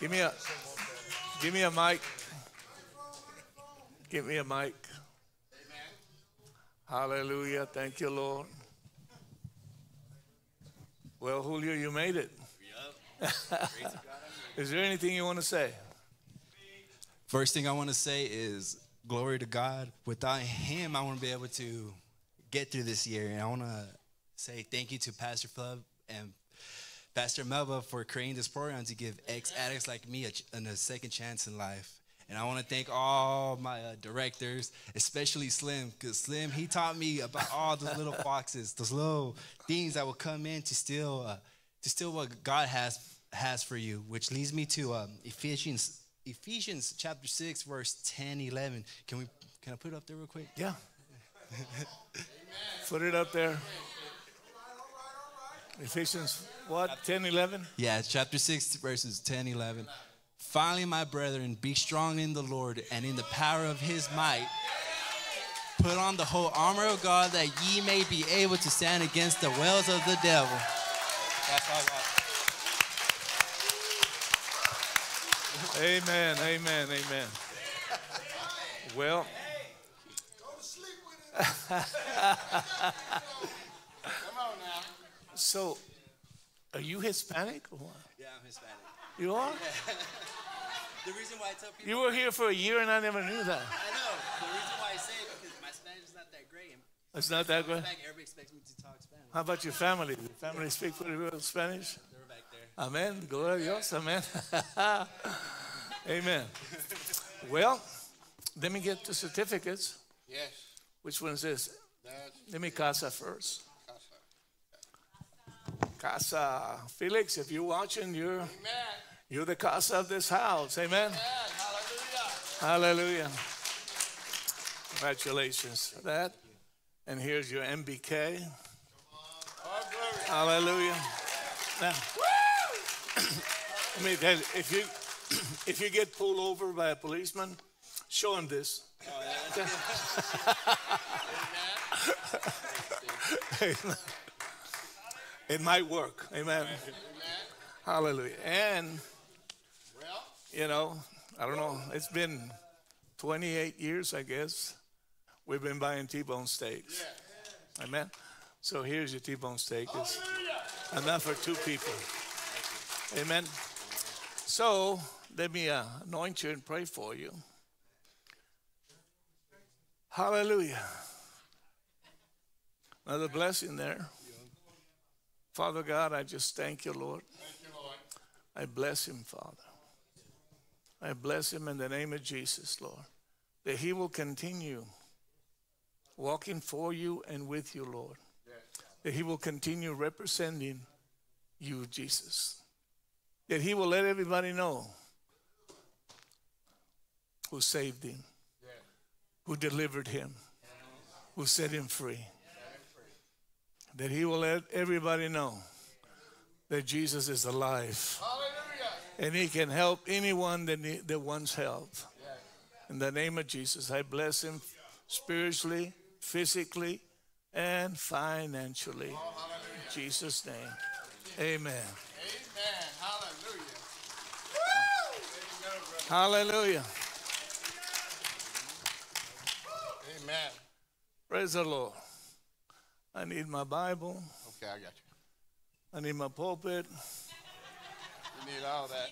Give me a, give me a mic. Give me a mic. Hallelujah. Thank you, Lord. Well, Julio, you made it. is there anything you want to say? First thing I want to say is glory to God. Without Him, I wouldn't be able to get through this year. And I want to say thank you to Pastor Flub and Pastor Melba for creating this program to give ex addicts like me a, a, second chance in life. And I want to thank all my uh, directors, especially Slim, because Slim, he taught me about all those little foxes, those little things that will come in to steal, uh, to steal what God has has for you, which leads me to um, Ephesians Ephesians chapter 6, verse 10, 11. Can we can I put it up there real quick? Yeah. put it up there. Ephesians, what, 10, 11? Yeah, chapter 6, verses 10, 11. Finally, my brethren, be strong in the Lord and in the power of his might. Put on the whole armor of God that ye may be able to stand against the wells of the devil. Amen, amen, amen. Well, so are you Hispanic or what? Yeah, I'm Hispanic. You are? Yeah. the reason why I tell people. You were here for a year and I never knew that. I know. The reason why I say it because my Spanish is not that great. It's not that great? Everybody expects me to talk Spanish. How about your family? Your family speak pretty well Spanish? Yeah, they're back there. Amen. Gloria a Dios. Amen. Amen. well, let me get the certificates. Yes. Which one is this? That's, let me casa first. Casa. Felix, if you're watching, you're, Amen. you're the casa of this house. Amen. Amen. Hallelujah. Hallelujah. Congratulations for that. And here's your MBK. Hallelujah. Now, I mean, if you if you get pulled over by a policeman, show him this. Oh, yeah. Amen. It might work. Amen. Amen. Hallelujah. And, you know, I don't know, it's been 28 years, I guess, we've been buying T bone steaks. Amen. So here's your T bone steak. It's enough for two people. Amen. So let me uh, anoint you and pray for you. Hallelujah. Another blessing there. Father God, I just thank you, Lord. Thank you, Lord. I bless him, Father. I bless him in the name of Jesus, Lord, that he will continue walking for you and with you, Lord. That he will continue representing you, Jesus. That he will let everybody know who saved him, who delivered him, who set him free that he will let everybody know that Jesus is alive. Hallelujah. And he can help anyone that, need, that wants help. In the name of Jesus, I bless him spiritually, physically, and financially. Oh, In Jesus' name. Amen. Amen. Hallelujah. Hallelujah. Amen. Praise the Lord. I need my Bible. Okay, I got you. I need my pulpit. you need all that.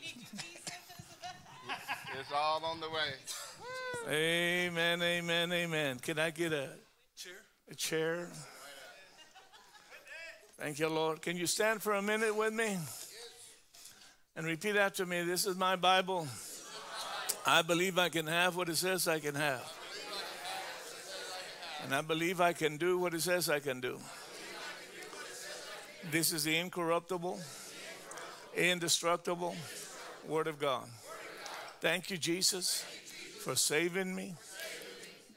it's all on the way. Amen, amen, amen. Can I get a chair? A chair. Thank you, Lord. Can you stand for a minute with me? And repeat after me this is my Bible. I believe I can have what it says I can have. And I believe I can do what it says I can do. This is the incorruptible, indestructible Word of God. Thank you, Jesus, for saving me,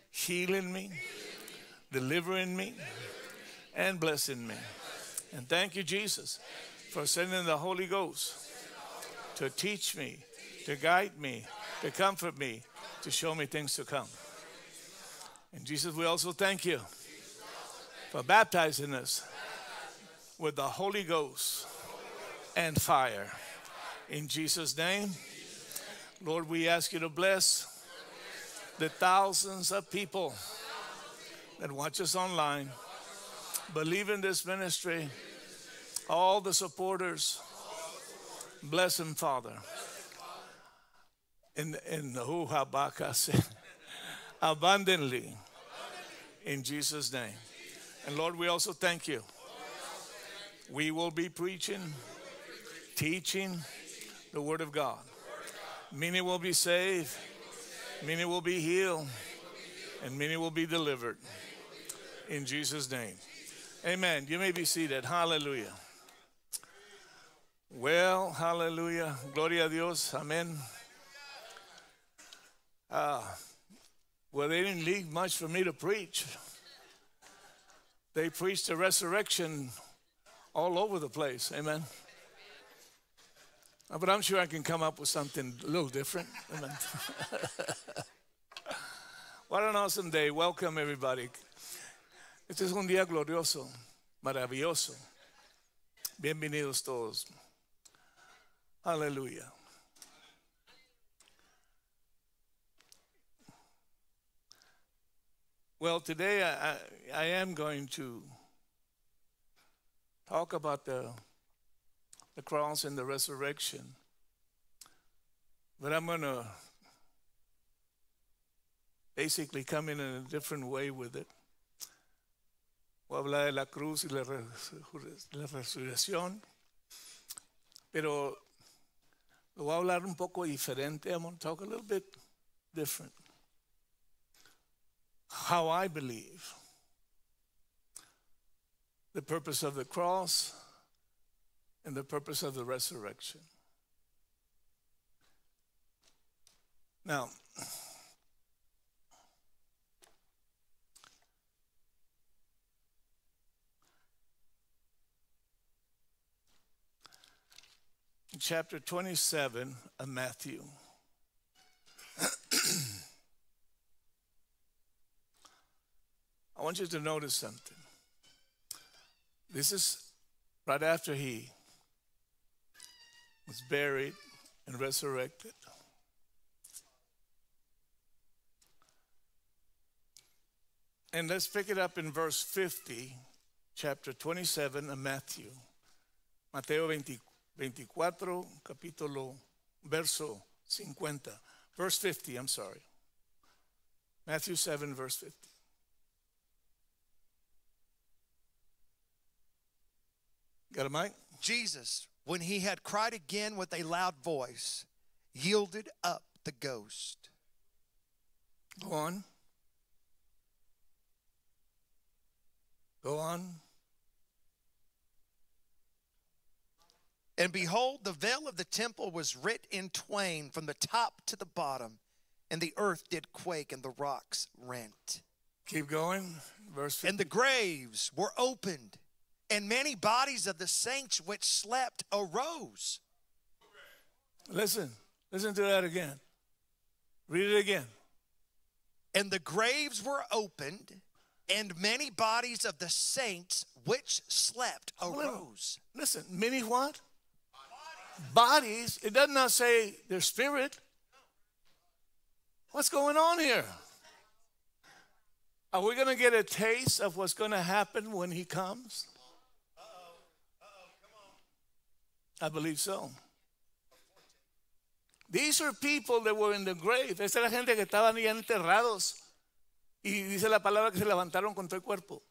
healing me, delivering me, and blessing me. And thank you, Jesus, for sending the Holy Ghost to teach me, to guide me, to comfort me, to show me things to come. And Jesus, we also thank you for baptizing us with the Holy Ghost and fire. In Jesus' name, Lord, we ask you to bless the thousands of people that watch us online, believe in this ministry, all the supporters. Bless them, Father. In, in the Hu said, abundantly. In Jesus' name. And Lord, we also thank you. We will be preaching, teaching the Word of God. Many will be saved, many will be healed, and many will be delivered. In Jesus' name. Amen. You may be seated. Hallelujah. Well, hallelujah. Gloria a Dios. Amen. Uh, well, they didn't leave much for me to preach. They preached the resurrection all over the place. Amen. Uh, but I'm sure I can come up with something a little different. Amen. what an awesome day. Welcome, everybody. Este es un día glorioso, maravilloso. Bienvenidos todos. Aleluya. Well, today I, I, I, am going to talk about the, the cross and the resurrection, but I'm going to basically come in in a different way with it. Voy a hablar de la cruz y la, la resurrección, pero lo voy a hablar un poco diferente. I'm going to talk a little bit different how I believe. The purpose of the cross and the purpose of the resurrection. Now, chapter 27 of Matthew. I want you to notice something. This is right after he was buried and resurrected. And let's pick it up in verse 50, chapter 27 of Matthew. Mateo 24, capítulo, verso 50. Verse 50, I'm sorry. Matthew 7, verse 50. Got a mic? Jesus, when he had cried again with a loud voice, yielded up the ghost. Go on. Go on. And behold, the veil of the temple was rent in twain from the top to the bottom, and the earth did quake, and the rocks rent. Keep going. Verse And the graves were opened and many bodies of the saints which slept arose. Listen, listen to that again. Read it again. And the graves were opened, and many bodies of the saints which slept arose. Listen, many what? Bodies. It does not say their spirit. What's going on here? Are we going to get a taste of what's going to happen when he comes? I believe so. These are people that were in the grave. Esa era gente que estaban ya enterrados. Y dice la palabra que se levantaron con todo el cuerpo.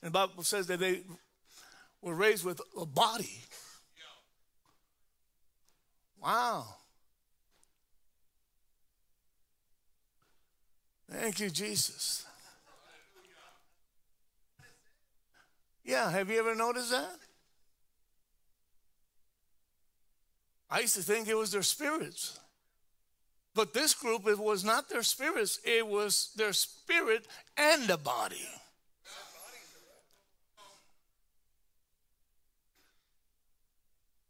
the Bible says that they were raised with a body. Wow. Thank you, Jesus. Yeah, have you ever noticed that? I used to think it was their spirits. But this group, it was not their spirits, it was their spirit and the body.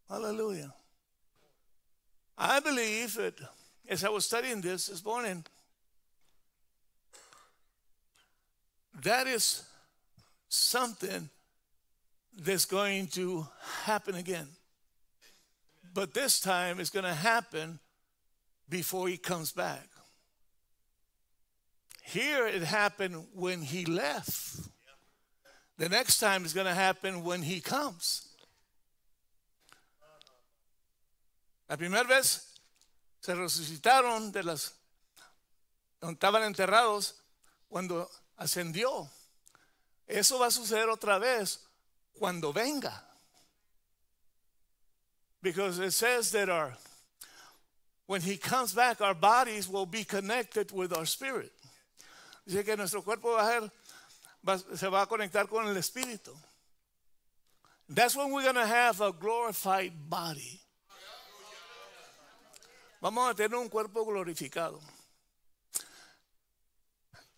Hallelujah. I believe that as I was studying this this morning, that is something that's going to happen again but this time it's going to happen before he comes back. Here it happened when he left. The next time is going to happen when he comes. La primera vez se resucitaron de las donde estaban enterrados cuando ascendió. Eso va a suceder otra vez cuando venga. Because it says that our when he comes back, our bodies will be connected with our spirit. Dice que nuestro cuerpo va a ser, se va a conectar con el espíritu. That's when we're going to have a glorified body. Vamos a tener un cuerpo glorificado.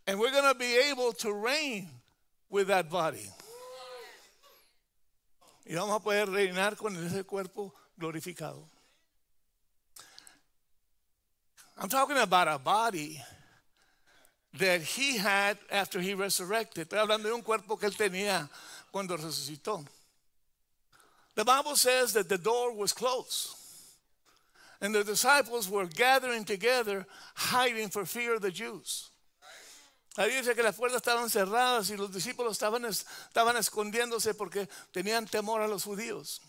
And we're going to be able to reign with that body. Y vamos a poder reinar con ese cuerpo glorificado glorificado. I'm talking about a body that he had after he resurrected. Estoy hablando de un cuerpo que él tenía cuando resucitó. The Bible says that the door was closed. And the disciples were gathering together, hiding for fear of the Jews. Ahí dice que las puertas estaban cerradas y los discípulos estaban, estaban escondiéndose porque tenían temor a los judíos.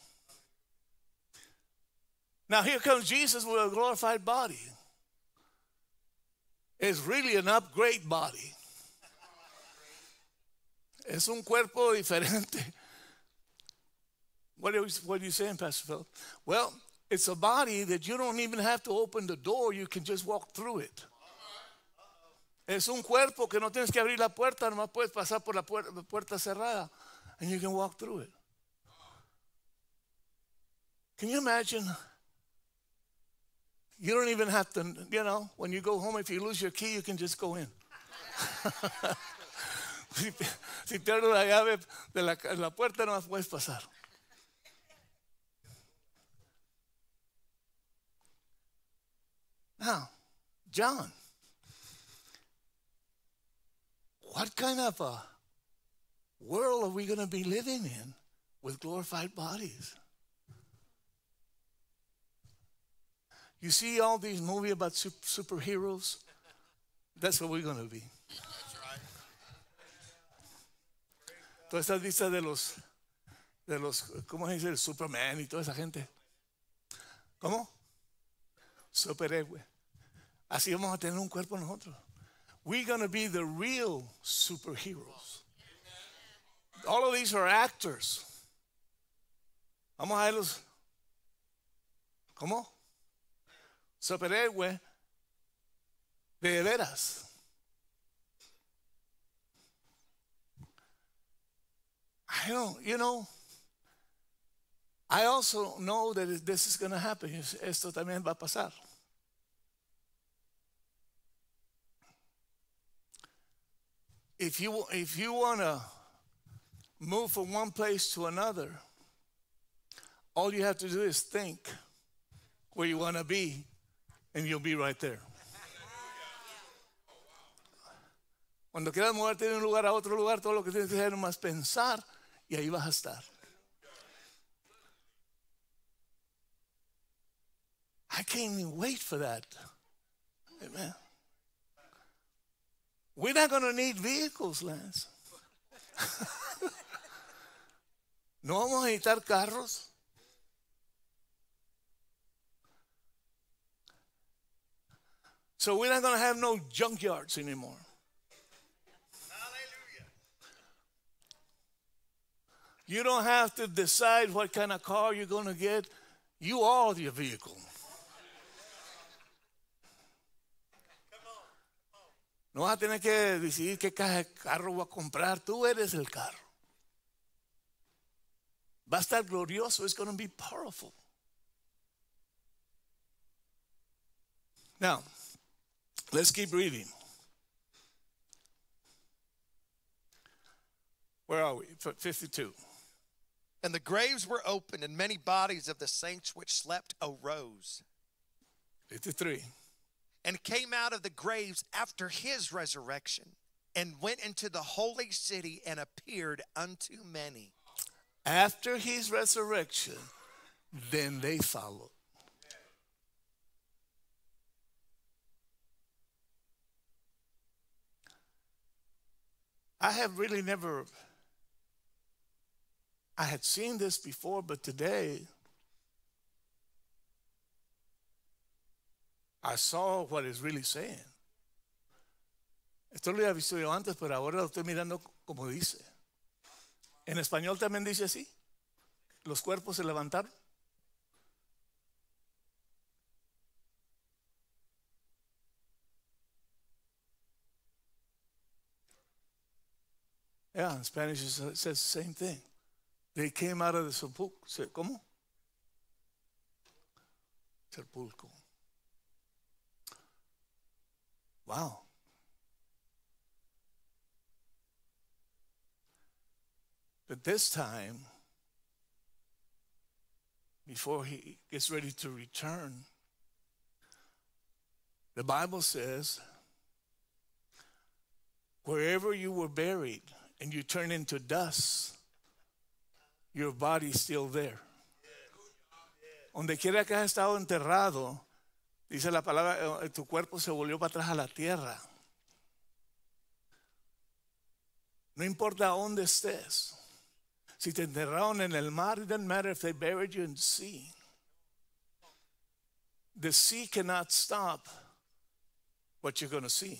Now here comes Jesus with a glorified body. It's really an upgrade body. Es un cuerpo diferente. What are, you, what are you saying, Pastor Phil? Well, it's a body that you don't even have to open the door, you can just walk through it. Es un cuerpo que no tienes que abrir la puerta, nomás puedes pasar por la puerta cerrada, and you can walk through it. Can you imagine you don't even have to, you know, when you go home, if you lose your key, you can just go in. si, la llave de la, puerta, no puedes pasar. Now, John, what kind of a world are we going to be living in with glorified bodies? You see all these movies about super superheroes? That's what we're going to be. Todas estas vistas de los, de los, ¿cómo se dice? El Superman y toda esa gente. ¿Cómo? Superhéroe. Así vamos a tener un cuerpo nosotros. We're going to be the real superheroes. All of these are actors. Vamos a verlos. ¿Cómo? superhéroe de veras. I don't, you know, I also know that this is going to happen. Esto también va a pasar. If you, if you want to move from one place to another, all you have to do is think where you want to be and you'll be right there. Cuando quieras moverte de un lugar a otro lugar, todo lo que tienes que hacer es más pensar y ahí vas a estar. I can't even wait for that. Amen. We're not going to need vehicles, Lance. no vamos a necesitar carros. So we're not going to have no junkyards anymore. You don't have to decide what kind of car you're going to get. You are your vehicle. No vas a tener que decidir qué carro voy a comprar. Tú eres el carro. Va a estar glorioso. It's going to be powerful. Now, Let's keep reading. Where are we? 52. And the graves were opened, and many bodies of the saints which slept arose. 53. And came out of the graves after his resurrection, and went into the holy city and appeared unto many. After his resurrection, then they followed. I have really never, I had seen this before, but today I saw what it's really saying. Esto lo había visto yo antes, pero ahora lo estoy mirando como dice. En español también dice así. Los cuerpos se levantaron. Yeah, in Spanish it says the same thing. They came out of the sepulchre. ¿Cómo? Sepulcro. Wow. But this time, before he gets ready to return, the Bible says, wherever you were buried, and you turn into dust, your body's still there. Donde quiera que has estado enterrado, dice la palabra, eh, tu cuerpo se volvió para atrás a la tierra. No importa dónde estés. Si te enterraron en el mar, it doesn't matter if they buried you in the sea. The sea cannot stop what you're going to see.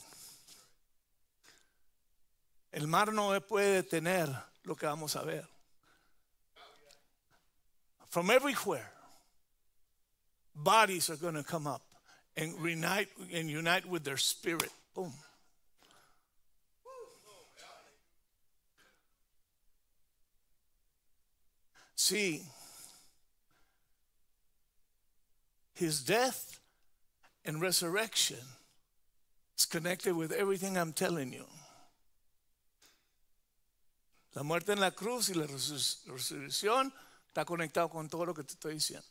El mar no puede detener lo que vamos a ver. From everywhere, bodies are going to come up and reunite and unite with their spirit. Boom. See, his death and resurrection is connected with everything I'm telling you. La muerte en la cruz y la resurrección está conectado con todo lo que te estoy diciendo.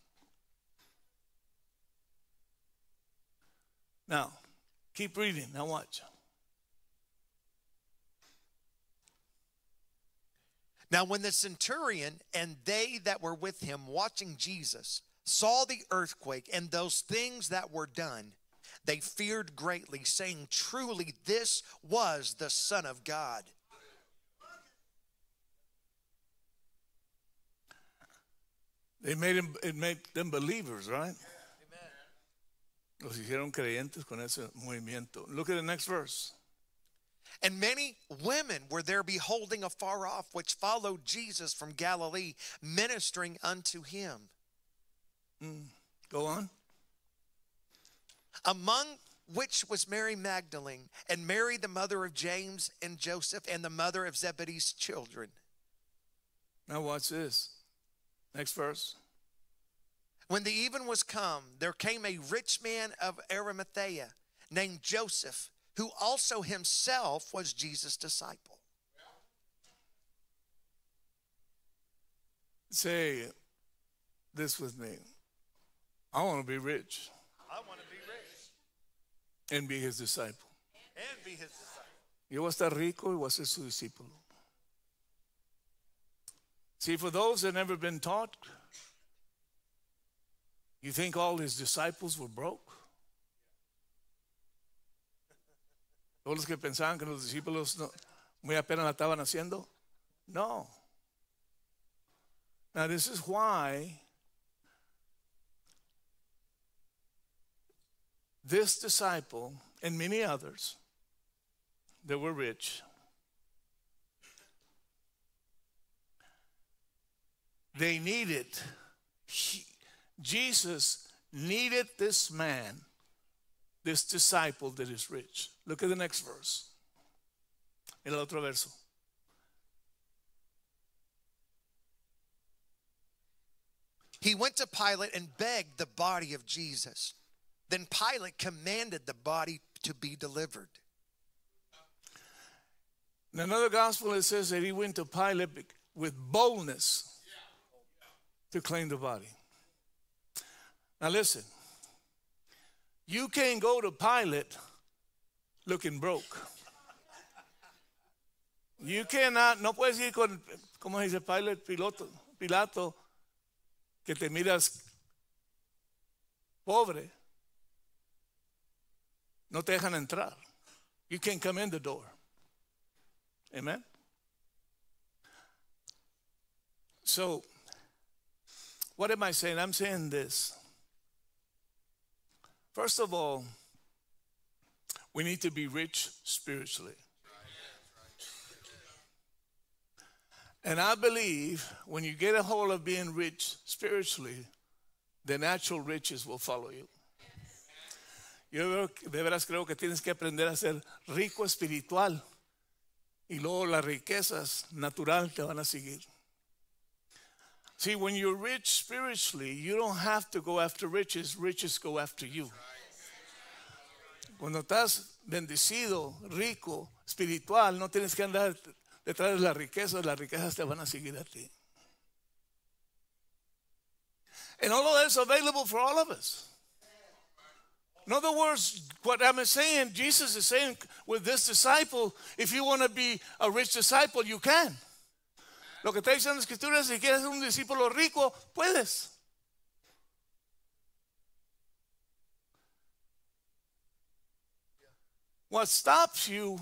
Now, keep reading. Now watch. Now, when the centurion and they that were with him watching Jesus saw the earthquake and those things that were done, they feared greatly, saying, Truly, this was the Son of God. It made, them, it made them believers, right? Los hicieron creyentes con ese movimiento. Look at the next verse. And many women were there beholding afar off, which followed Jesus from Galilee, ministering unto him. Mm. Go on. Among which was Mary Magdalene, and Mary the mother of James and Joseph, and the mother of Zebedee's children. Now, watch this. Next verse. When the even was come, there came a rich man of Arimathea named Joseph, who also himself was Jesus' disciple. Say this with me I want to be rich. I want to be rich. And be his disciple. And be his disciple. Yo voy a estar rico y voy a ser su discípulo. See, for those that never been taught, you think all his disciples were broke? Todos los que pensaban que los discípulos muy apenas la estaban haciendo. No. Now, this is why this disciple and many others that were rich They needed, he, Jesus needed this man, this disciple that is rich. Look at the next verse. El otro verso. He went to Pilate and begged the body of Jesus. Then Pilate commanded the body to be delivered. In another gospel, it says that he went to Pilate with boldness to claim the body. Now, listen, you can't go to Pilate looking broke. You cannot, no puedes ir con, ¿cómo dice Pilate? Piloto, Pilato, que te miras pobre. No te dejan entrar. You can't come in the door. Amen? So, what am I saying? I'm saying this. First of all, we need to be rich spiritually. And I believe when you get a hold of being rich spiritually, the natural riches will follow you. Yo de veras creo que tienes que aprender a ser rico espiritual y luego las riquezas natural te van a seguir. See, when you're rich spiritually, you don't have to go after riches, riches go after you. Cuando estás bendecido, rico, espiritual, no tienes que andar detrás de las riquezas, las riquezas te van a seguir a ti. And all of that's available for all of us. In other words, what I'm saying, Jesus is saying with this disciple, if you want to be a rich disciple, you can. Lo que está diciendo la escritura es si quieres un discípulo rico, puedes. What stops you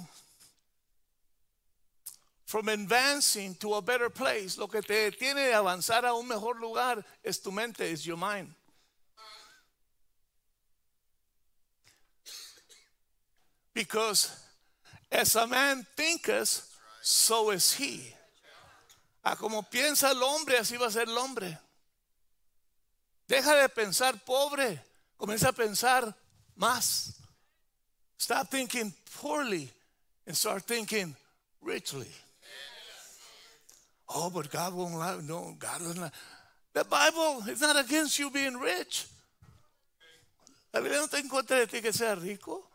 from advancing to a better place, lo que te detiene de avanzar a un mejor lugar es tu mente, es your mind. Because as a man thinketh, so is he. A como piensa el hombre, así va a ser el hombre. Deja de pensar pobre, comienza a pensar más. Stop thinking poorly and start thinking richly. Oh, but God won't allow. No, God doesn't. The Bible is not against you being rich. La Biblia no está en contra de que seas rico.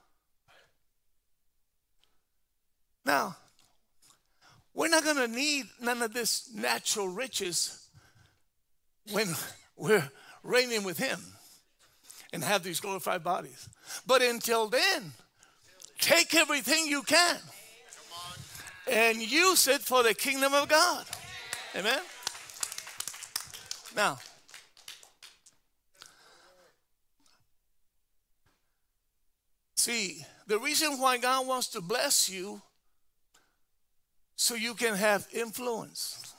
Now, We're not going to need none of this natural riches when we're reigning with Him and have these glorified bodies. But until then, take everything you can and use it for the kingdom of God. Amen? Now, see, the reason why God wants to bless you so you can have influence.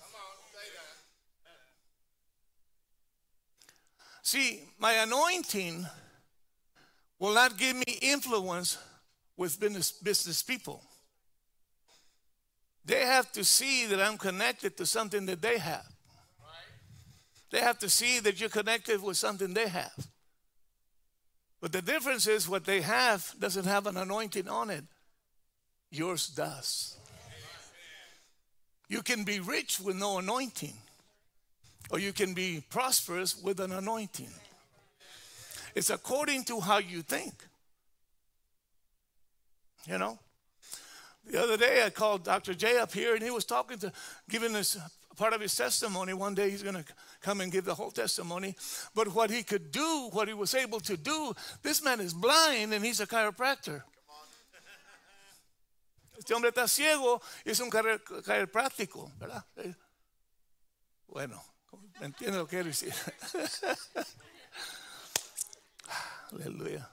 See, my anointing will not give me influence with business, business people. They have to see that I'm connected to something that they have. They have to see that you're connected with something they have. But the difference is what they have doesn't have an anointing on it, yours does. You can be rich with no anointing, or you can be prosperous with an anointing. It's according to how you think. You know? The other day I called Dr. J up here and he was talking to, giving us part of his testimony. One day he's going to come and give the whole testimony. But what he could do, what he was able to do, this man is blind and he's a chiropractor. este hombre está ciego y es un práctico, ¿verdad? Bueno, ¿me entiende lo que quiero decir? Aleluya.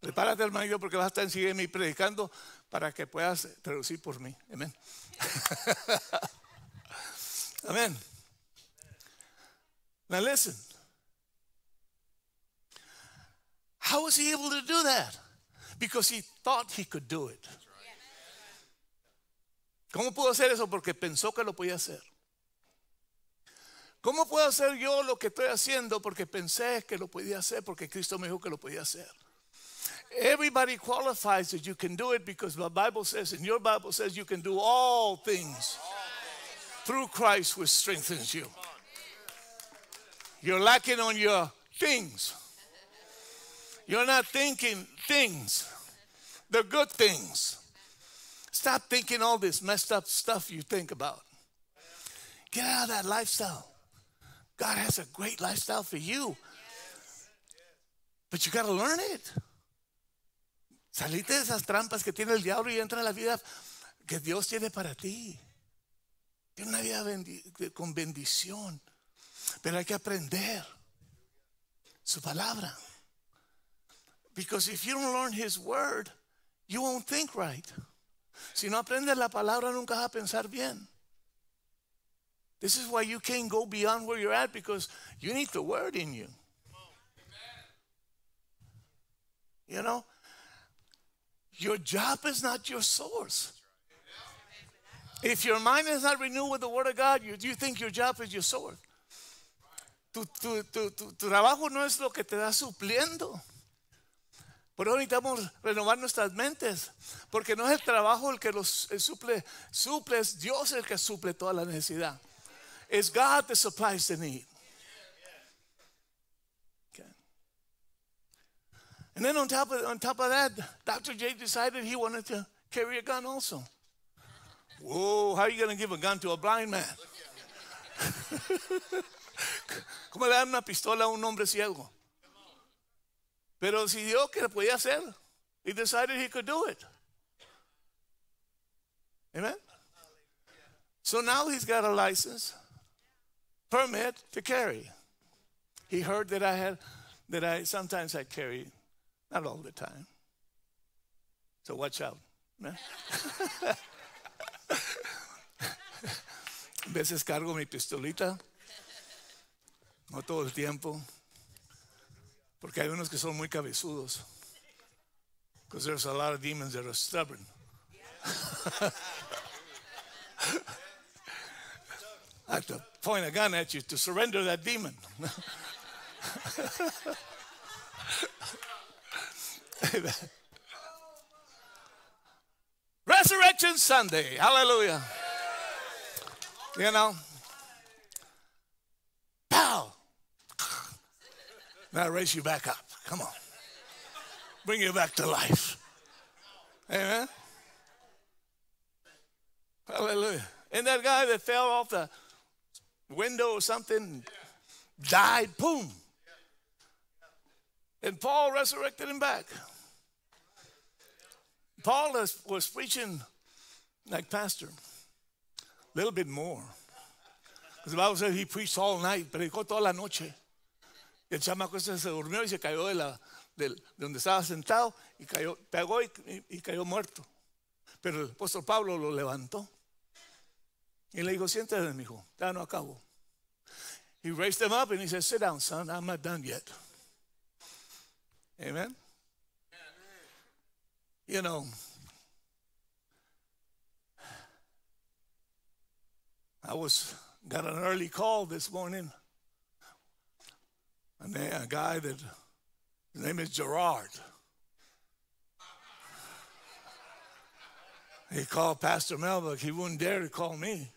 Prepárate, hermano, porque vas a estar en mi predicando para que puedas traducir por mí. Amén. Amén. Now listen. How was he able to do that? Because he thought he could do it. ¿Cómo pudo hacer eso? Porque pensó que lo podía hacer. ¿Cómo puedo hacer yo lo que estoy haciendo? Porque pensé que lo podía hacer, porque Cristo me dijo que lo podía hacer. Everybody qualifies that you can do it because the Bible says, and your Bible says, you can do all things through Christ which strengthens you. You're lacking on your things. You're not thinking things, the good things. Stop thinking all this messed up stuff you think about. Get out of that lifestyle. God has a great lifestyle for you. But you got to learn it. Salite de esas trampas que tiene el diablo y entra a la vida que Dios tiene para ti. Tiene una vida con bendición. Pero hay que aprender su palabra. Because if you don't learn his word, you won't think right. Si no aprendes la palabra, nunca vas a pensar bien. This is why you can't go beyond where you're at because you need the word in you. You know, your job is not your source. If your mind is not renewed with the word of God, you, you think your job is your source. Tu, tu, tu, tu, tu trabajo no es lo que te da supliendo. Por necesitamos renovar nuestras mentes, porque no es el trabajo el que los suple, es Dios el que suple toda la necesidad. Es God that supplies the need. Okay. And then on top of on top of that, Dr. J decided he wanted to carry a gun also. Whoa, how are you going to give a gun to a blind man? ¿Cómo le dan una pistola a un hombre ciego? Pero decidió que lo podía hacer. He decided he could do it. Amen? So now he's got a license, permit to carry. He heard that I had, that I sometimes I carry, not all the time. So watch out. Amen? A veces cargo mi pistolita, no todo el tiempo. Porque hay unos que son muy cabezudos. Because there's a lot of demons that are stubborn. I have to point a gun at you to surrender that demon. Resurrection Sunday. Hallelujah. You know, Now raise you back up. Come on. Bring you back to life. Amen. Hallelujah. And that guy that fell off the window or something died, boom. And Paul resurrected him back. Paul was, preaching like pastor, a little bit more. Because the Bible says he preached all night, Pero toda la noche. el chamaco se durmió y se cayó de, la, de, donde estaba sentado y cayó, pegó y, cayó muerto. Pero el apóstol Pablo lo levantó. Y le dijo, siéntese, mi hijo, ya no acabo. He raised him up and he said, sit down, son, I'm not done yet. Amen. You know, I was got an early call this morning a, man, a guy that his name is Gerard. He called Pastor Melba. He wouldn't dare to call me.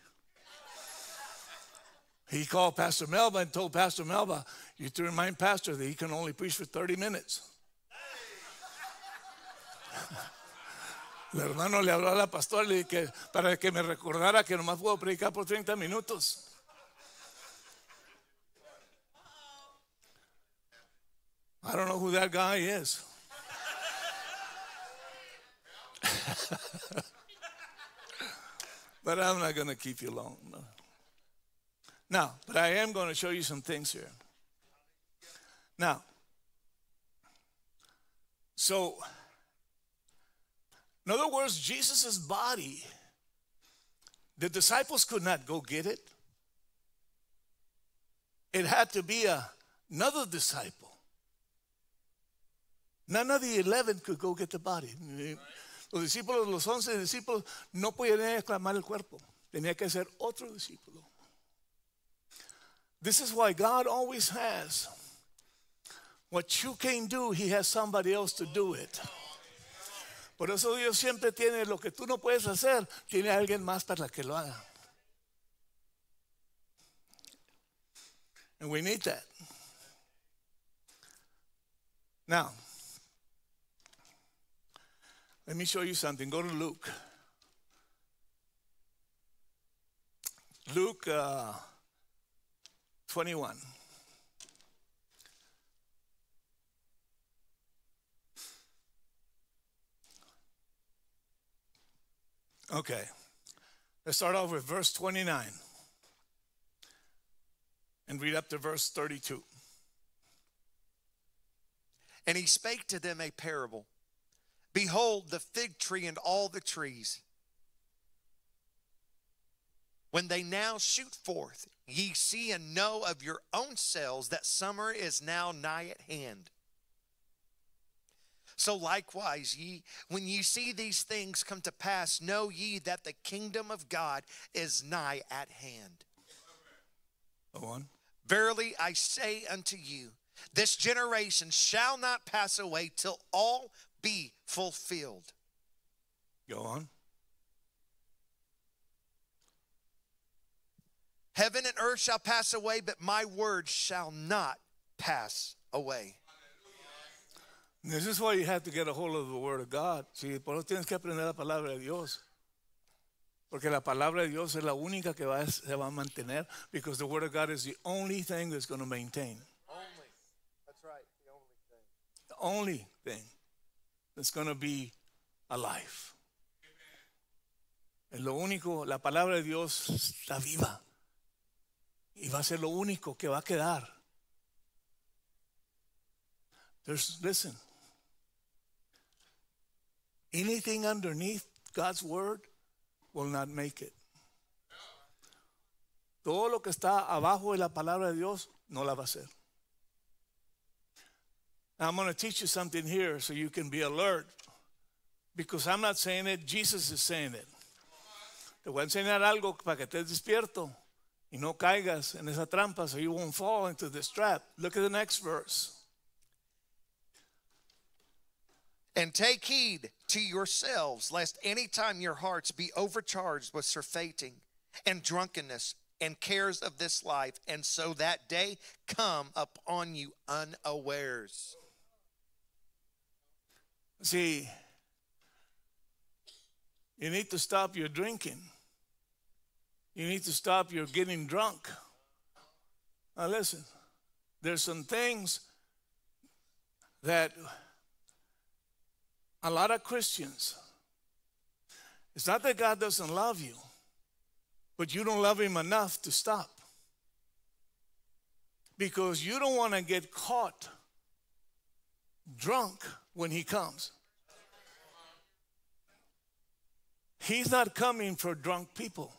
He called Pastor Melba and told Pastor Melba, You have to remind Pastor that he can only preach for 30 minutes. El hermano le habló a la pastora para que me recordara que no más puedo predicar por 30 minutos. I don't know who that guy is. but I'm not going to keep you long. No. Now, but I am going to show you some things here. Now, so, in other words, Jesus' body, the disciples could not go get it. It had to be a, another disciple. None of the 11 could go get the body. Los discípulos, los 11 discípulos, no podían reclamar el cuerpo. Tenía que ser otro discípulo. This is why God always has what you can not do, He has somebody else to do it. Por eso Dios siempre tiene lo que tú no puedes hacer, tiene alguien más para que lo haga. And we need that. Now, let me show you something. Go to Luke. Luke uh, 21. Okay. Let's start off with verse 29 and read up to verse 32. And he spake to them a parable Behold, the fig tree and all the trees. When they now shoot forth, ye see and know of your own selves that summer is now nigh at hand. So likewise, ye, when ye see these things come to pass, know ye that the kingdom of God is nigh at hand. Go on. Verily I say unto you, this generation shall not pass away till all be fulfilled. Go on. Heaven and earth shall pass away, but my word shall not pass away. This is why you have to get a hold of the Word of God. Sí, por eso tienes que aprender la palabra de Dios. Porque la palabra de Dios es la única que va, se va a mantener. Because the Word of God is the only thing that's going to maintain. Only. That's right. The only thing. The only thing that's going to be alive. Es lo único, la palabra de Dios está viva y va a ser lo único que va a quedar. There's, listen, anything underneath God's word will not make it. Todo lo que está abajo de la palabra de Dios no la va a hacer. Now, I'm going to teach you something here so you can be alert because I'm not saying it, Jesus is saying it. Te voy a enseñar algo para que estés despierto y no caigas en esa trampa so you won't fall into this trap. Look at the next verse. And take heed to yourselves, lest any time your hearts be overcharged with surfeiting and drunkenness and cares of this life, and so that day come upon you unawares. See, you need to stop your drinking. You need to stop your getting drunk. Now, listen, there's some things that a lot of Christians, it's not that God doesn't love you, but you don't love Him enough to stop. Because you don't want to get caught drunk when he comes. He's not coming for drunk people.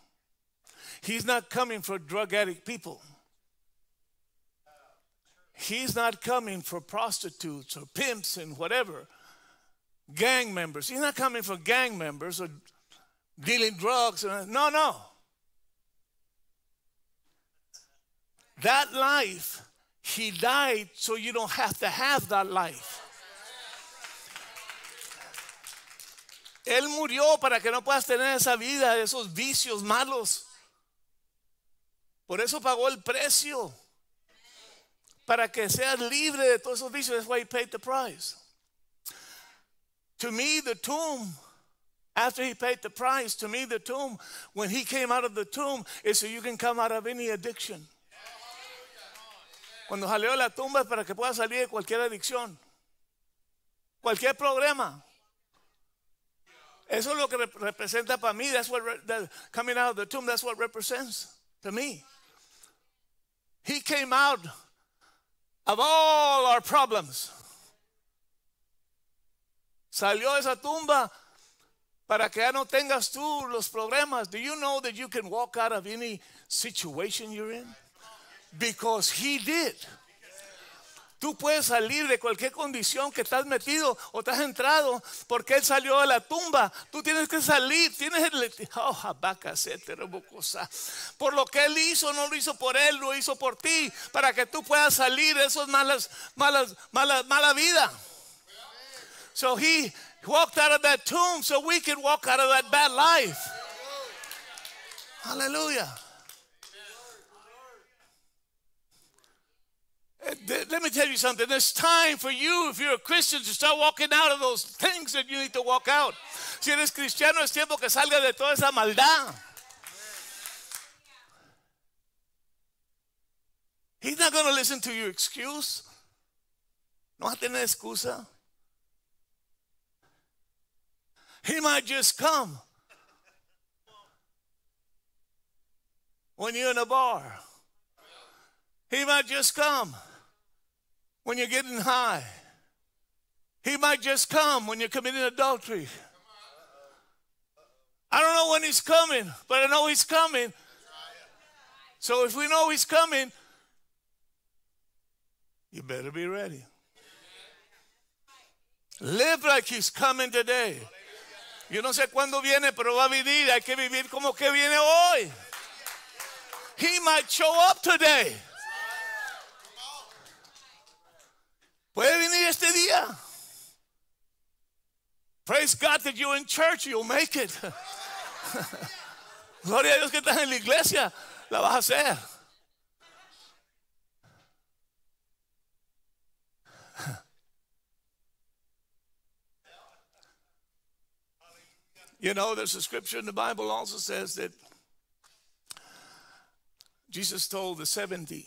He's not coming for drug addict people. He's not coming for prostitutes or pimps and whatever, gang members. He's not coming for gang members or dealing drugs. no, no. That life, he died so you don't have to have that life. Él murió para que no puedas tener esa vida, esos vicios malos. Por eso pagó el precio. Para que seas libre de todos esos vicios. That's why he paid the price. To me, the tomb, after he paid the price, to me, the tomb, when he came out of the tomb, is so you can come out of any addiction. Cuando salió la tumba es para que puedas salir de cualquier adicción, cualquier problema. Eso es lo que representa para mí. That's what that, coming out of the tomb, that's what represents to me. He came out of all our problems. Salió esa tumba para que ya no tengas tú los problemas. Do you know that you can walk out of any situation you're in? Because he did. Tú puedes salir de cualquier condición que estás metido o te has entrado porque Él salió de la tumba. Tú tienes que salir, tienes el... Oh, por lo que Él hizo, no lo hizo por Él, lo hizo por ti, para que tú puedas salir de esas malas, malas, malas, mala vida. So He walked out of that tomb so we can walk out of that bad life. Hallelujah. Uh, let me tell you something. It's time for you, if you're a Christian, to start walking out of those things that you need to walk out. Si eres cristiano, es tiempo que salga de toda esa maldad. He's not going to listen to your excuse. No va a tener excusa. He might just come when you're in a bar. He might just come when you're getting high. He might just come when you're committing adultery. I don't know when he's coming, but I know he's coming. So if we know he's coming, you better be ready. Live like he's coming today. Yo no sé cuándo viene, pero va a venir. Hay que vivir como que viene hoy. He might show up today. Puede venir este día. Praise God that you're in church, you'll make it. Gloria a Dios que estás en la iglesia, la vas a hacer. You know, there's a scripture in the Bible also says that Jesus told the 70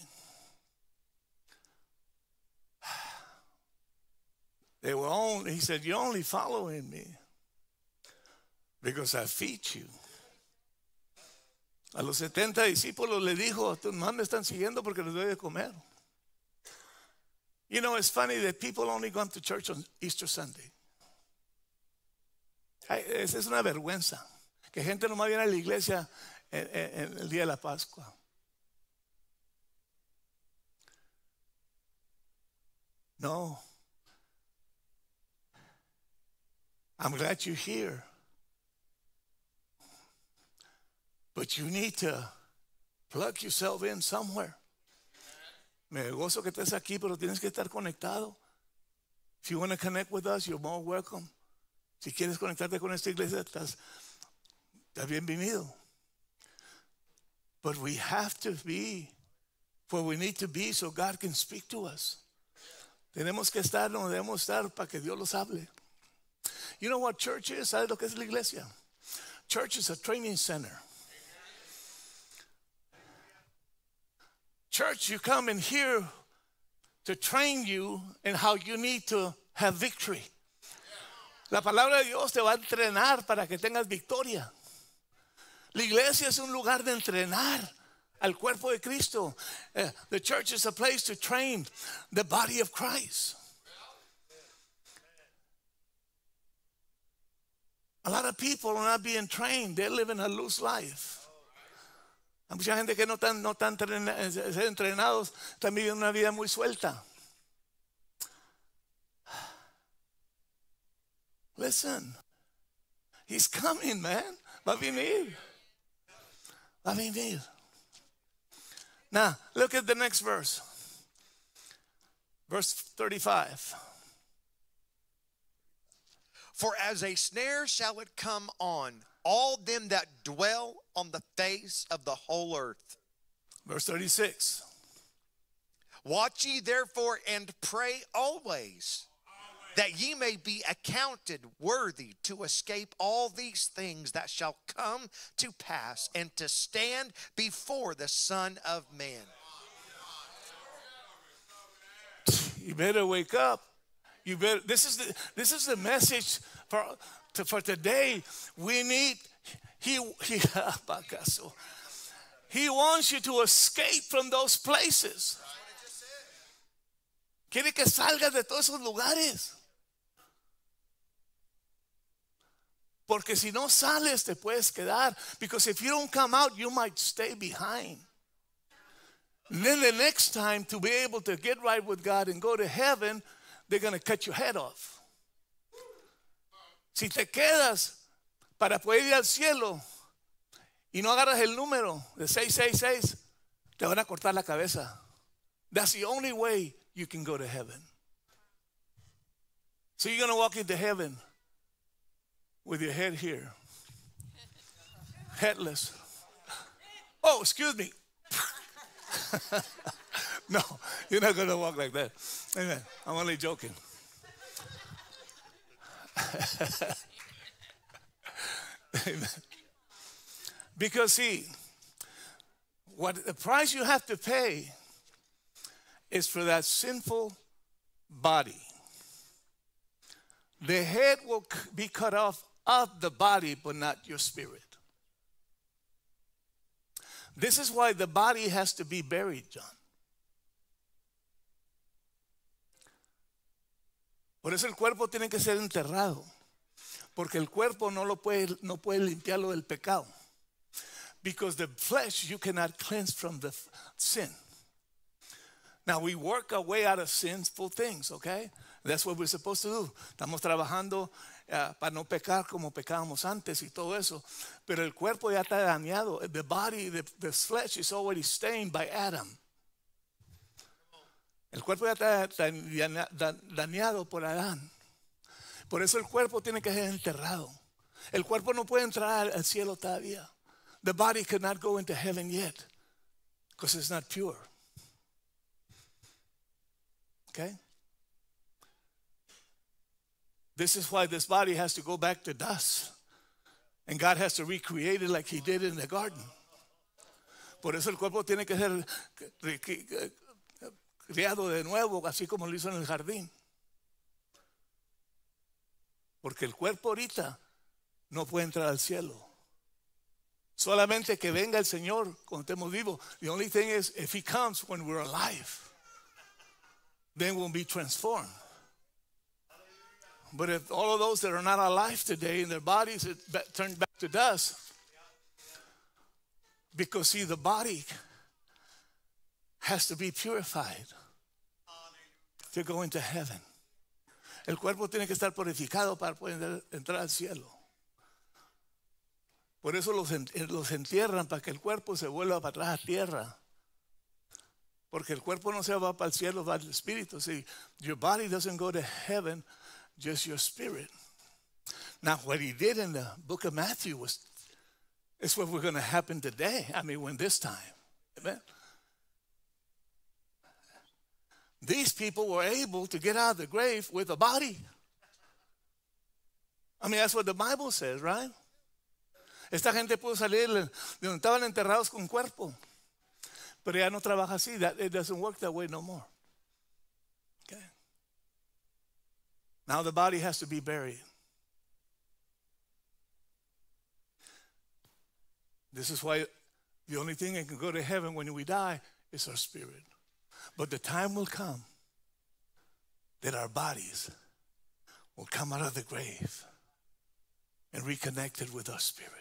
They were only, he said, You're only following me because I feed you. A los 70 discípulos le dijo, tus más están siguiendo porque les doy de comer. You know, it's funny that people only come to church on Easter Sunday. Ay, esa es una vergüenza. Que gente más viene a la iglesia en el día de la Pascua. No, I'm glad you're here. But you need to plug yourself in somewhere. Me gozo que estés aquí, pero tienes que estar conectado. If you want to connect with us, you're more welcome. Si quieres conectarte con esta iglesia, estás, estás bienvenido. But we have to be where we need to be so God can speak to us. Tenemos que estar donde debemos estar para que Dios los hable. You know what church is? ¿Sabes lo que es la iglesia? Church is a training center. Church, you come in here to train you in how you need to have victory. La palabra de Dios te va a entrenar para que tengas victoria. La iglesia es un lugar de entrenar al cuerpo de Cristo. Uh, the church is a place to train the body of Christ. A lot of people are not being trained. They're living a loose life. Hay mucha gente que no están, no están eh, entrenados, están viviendo una vida muy suelta. Listen, He's coming, man. Va a venir. Va a venir. Now, look at the next verse. Verse 35. For as a snare shall it come on all them that dwell on the face of the whole earth. Verse 36. Watch ye therefore and pray always, that ye may be accounted worthy to escape all these things that shall come to pass, and to stand before the Son of Man. You better wake up. You better, this is the, this is the message for, to, for today. We need, he, he, he wants you to escape from those places. Quiere que salgas de todos esos lugares. Porque si no sales, te puedes quedar. Because if you don't come out, you might stay behind. And then the next time, to be able to get right with God and go to heaven, they're going to cut your head off. Si te quedas para poder ir al cielo y no agarras el número de 666, te van a cortar la cabeza. That's the only way you can go to heaven. So you're going to walk into heaven with your head here, headless. Oh, excuse me. no, you're not going to walk like that. Amen. I'm only joking. Amen. Because see, what the price you have to pay is for that sinful body. The head will be cut off of the body, but not your spirit. This is why the body has to be buried, John. Por eso el cuerpo tiene que ser enterrado, porque el cuerpo no lo puede, no puede limpiarlo del pecado. Because the flesh you cannot cleanse from the sin. Now we work our way out of sinful things, okay? That's what we're supposed to do. Estamos trabajando eh, para no pecar como pecábamos antes y todo eso. Pero el cuerpo ya está dañado. The body, the flesh is already stained by Adam. El cuerpo ya está dañado por Adán. Por eso el cuerpo tiene que ser enterrado. El cuerpo no puede entrar al cielo todavía. The body cannot go into heaven yet because it's not pure. Okay? This is why this body has to go back to dust. And God has to recreate it like He did in the garden. Por eso el cuerpo tiene que ser criado de nuevo, así como lo hizo en el jardín. Porque el cuerpo ahorita no puede entrar al cielo. Solamente que venga el Señor cuando estemos vivos. The only thing is, if He comes when we're alive, then we'll be transformed. But if all of those that are not alive today in their bodies it turned back to dust, because see, the body has to be purified to go into heaven. El cuerpo tiene que estar purificado para poder entrar al cielo. Por eso los, eh, los entierran para que el cuerpo se vuelva para atrás a tierra. Porque el cuerpo no se va para el cielo, va al espíritu. See, your body doesn't go to heaven, just your spirit. Now, what he did in the book of Matthew was, it's what we're going to happen today. I mean, when this time. Amen. These people were able to get out of the grave with a body. I mean, that's what the Bible says, right? Esta gente pudo salir de donde estaban enterrados con cuerpo. Pero ya no trabaja así. That, it doesn't work that way no more. Okay. Now the body has to be buried. This is why the only thing that can go to heaven when we die is our spirit. But the time will come that our bodies will come out of the grave and reconnected with our spirit.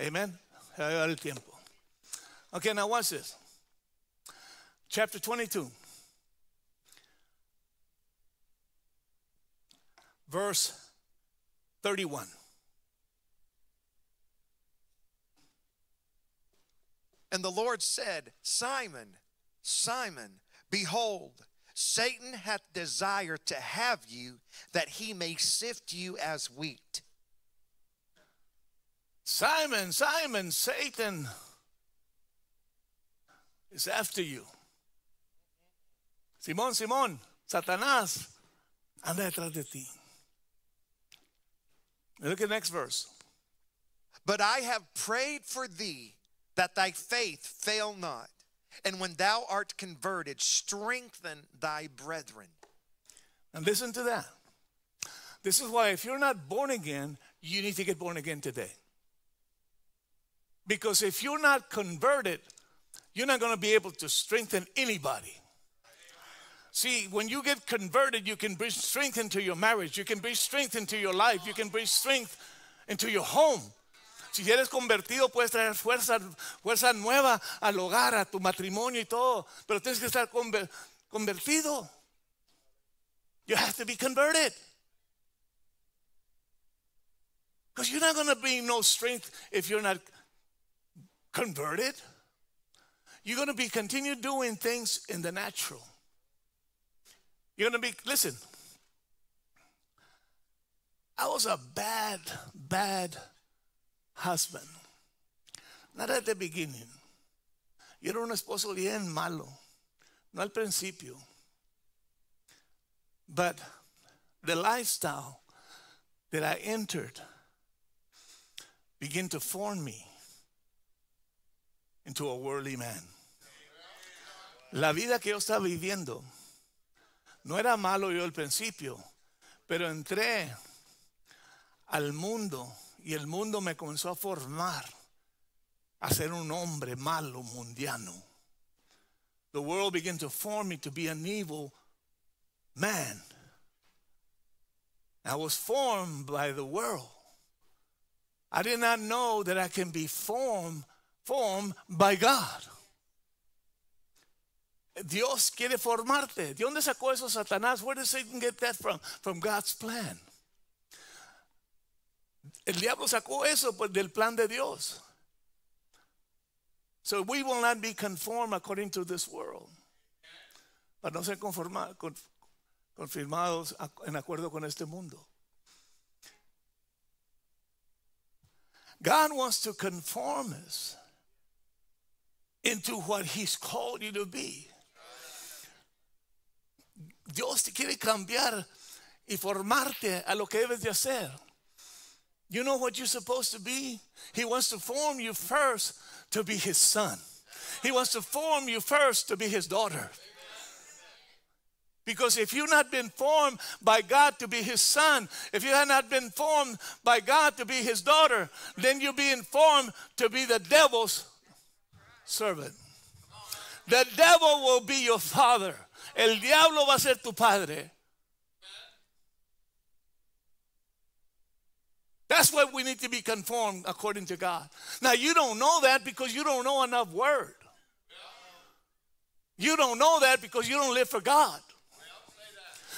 Amen. Okay, now watch this. Chapter 22, verse 31. And the Lord said, Simon, Simon, behold, Satan hath desired to have you that he may sift you as wheat. Simon, Simon, Satan is after you. Simón, Simón, Satanás anda detrás de ti. Look at the next verse. But I have prayed for thee that thy faith fail not. And when thou art converted, strengthen thy brethren. And listen to that. This is why, if you're not born again, you need to get born again today. Because if you're not converted, you're not going to be able to strengthen anybody. See, when you get converted, you can bring strength into your marriage, you can bring strength into your life, you can bring strength into your home, Si eres convertido, puedes traer fuerza, fuerza nueva al hogar, a tu matrimonio y todo. Pero tienes que estar conver, convertido. You have to be converted. Because you're not going to be no strength if you're not converted. You're going to be continue doing things in the natural. You're going to be, listen, I was a bad, bad husband. Not at the beginning. Yo era un esposo bien malo. No al principio. But the lifestyle that I entered began to form me into a worldly man. La vida que yo estaba viviendo no era malo yo al principio, pero entré al mundo y el mundo me comenzó a formar a ser un hombre malo, mundiano. The world began to form me to be an evil man. I was formed by the world. I did not know that I can be formed, formed by God. Dios quiere formarte. ¿De dónde sacó eso Satanás? Where does Satan get that from? From God's plan. el diablo sacó eso pues, del plan de Dios. So we will not be conformed according to this world. Para no ser conformados, confirmados en acuerdo con este mundo. God wants to conform us into what He's called you to be. Dios te quiere cambiar y formarte a lo que debes de hacer. You know what you're supposed to be? He wants to form you first to be his son. He wants to form you first to be his daughter. Because if you've not been formed by God to be his son, if you have not been formed by God to be his daughter, then you will be formed to be the devil's servant. The devil will be your father. El diablo va a ser tu padre. That's what we need to be conformed according to God. Now, you don't know that because you don't know enough word. You don't know that because you don't live for God.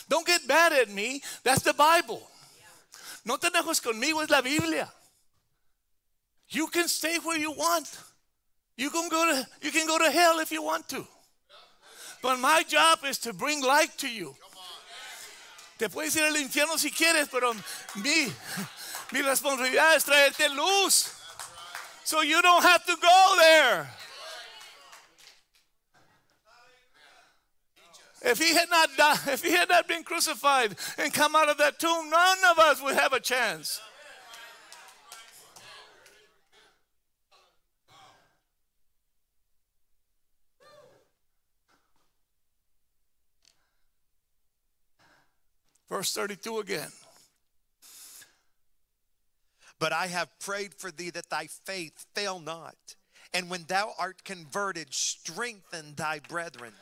Don't get mad at me. That's the Bible. No te enojes conmigo, es la Biblia. You can stay where you want. You can go to, you can go to hell if you want to. But my job is to bring light to you. Te puedes ir al infierno si quieres, pero me Mi responsabilidad es traerte luz. So you don't have to go there. If he had not died, if he had not been crucified and come out of that tomb, none of us would have a chance. Verse 32 again. But I have prayed for thee that thy faith fail not. And when thou art converted, strengthen thy brethren.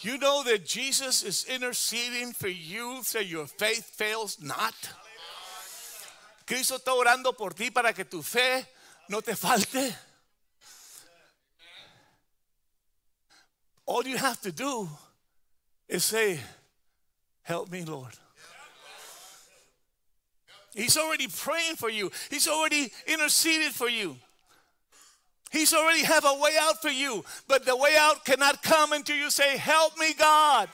You know that Jesus is interceding for you so your faith fails not. Cristo está orando por ti para que tu fe no te falte. All you have to do is say, Help me, Lord. He's already praying for you. He's already interceded for you. He's already have a way out for you, but the way out cannot come until you say, "Help me, God."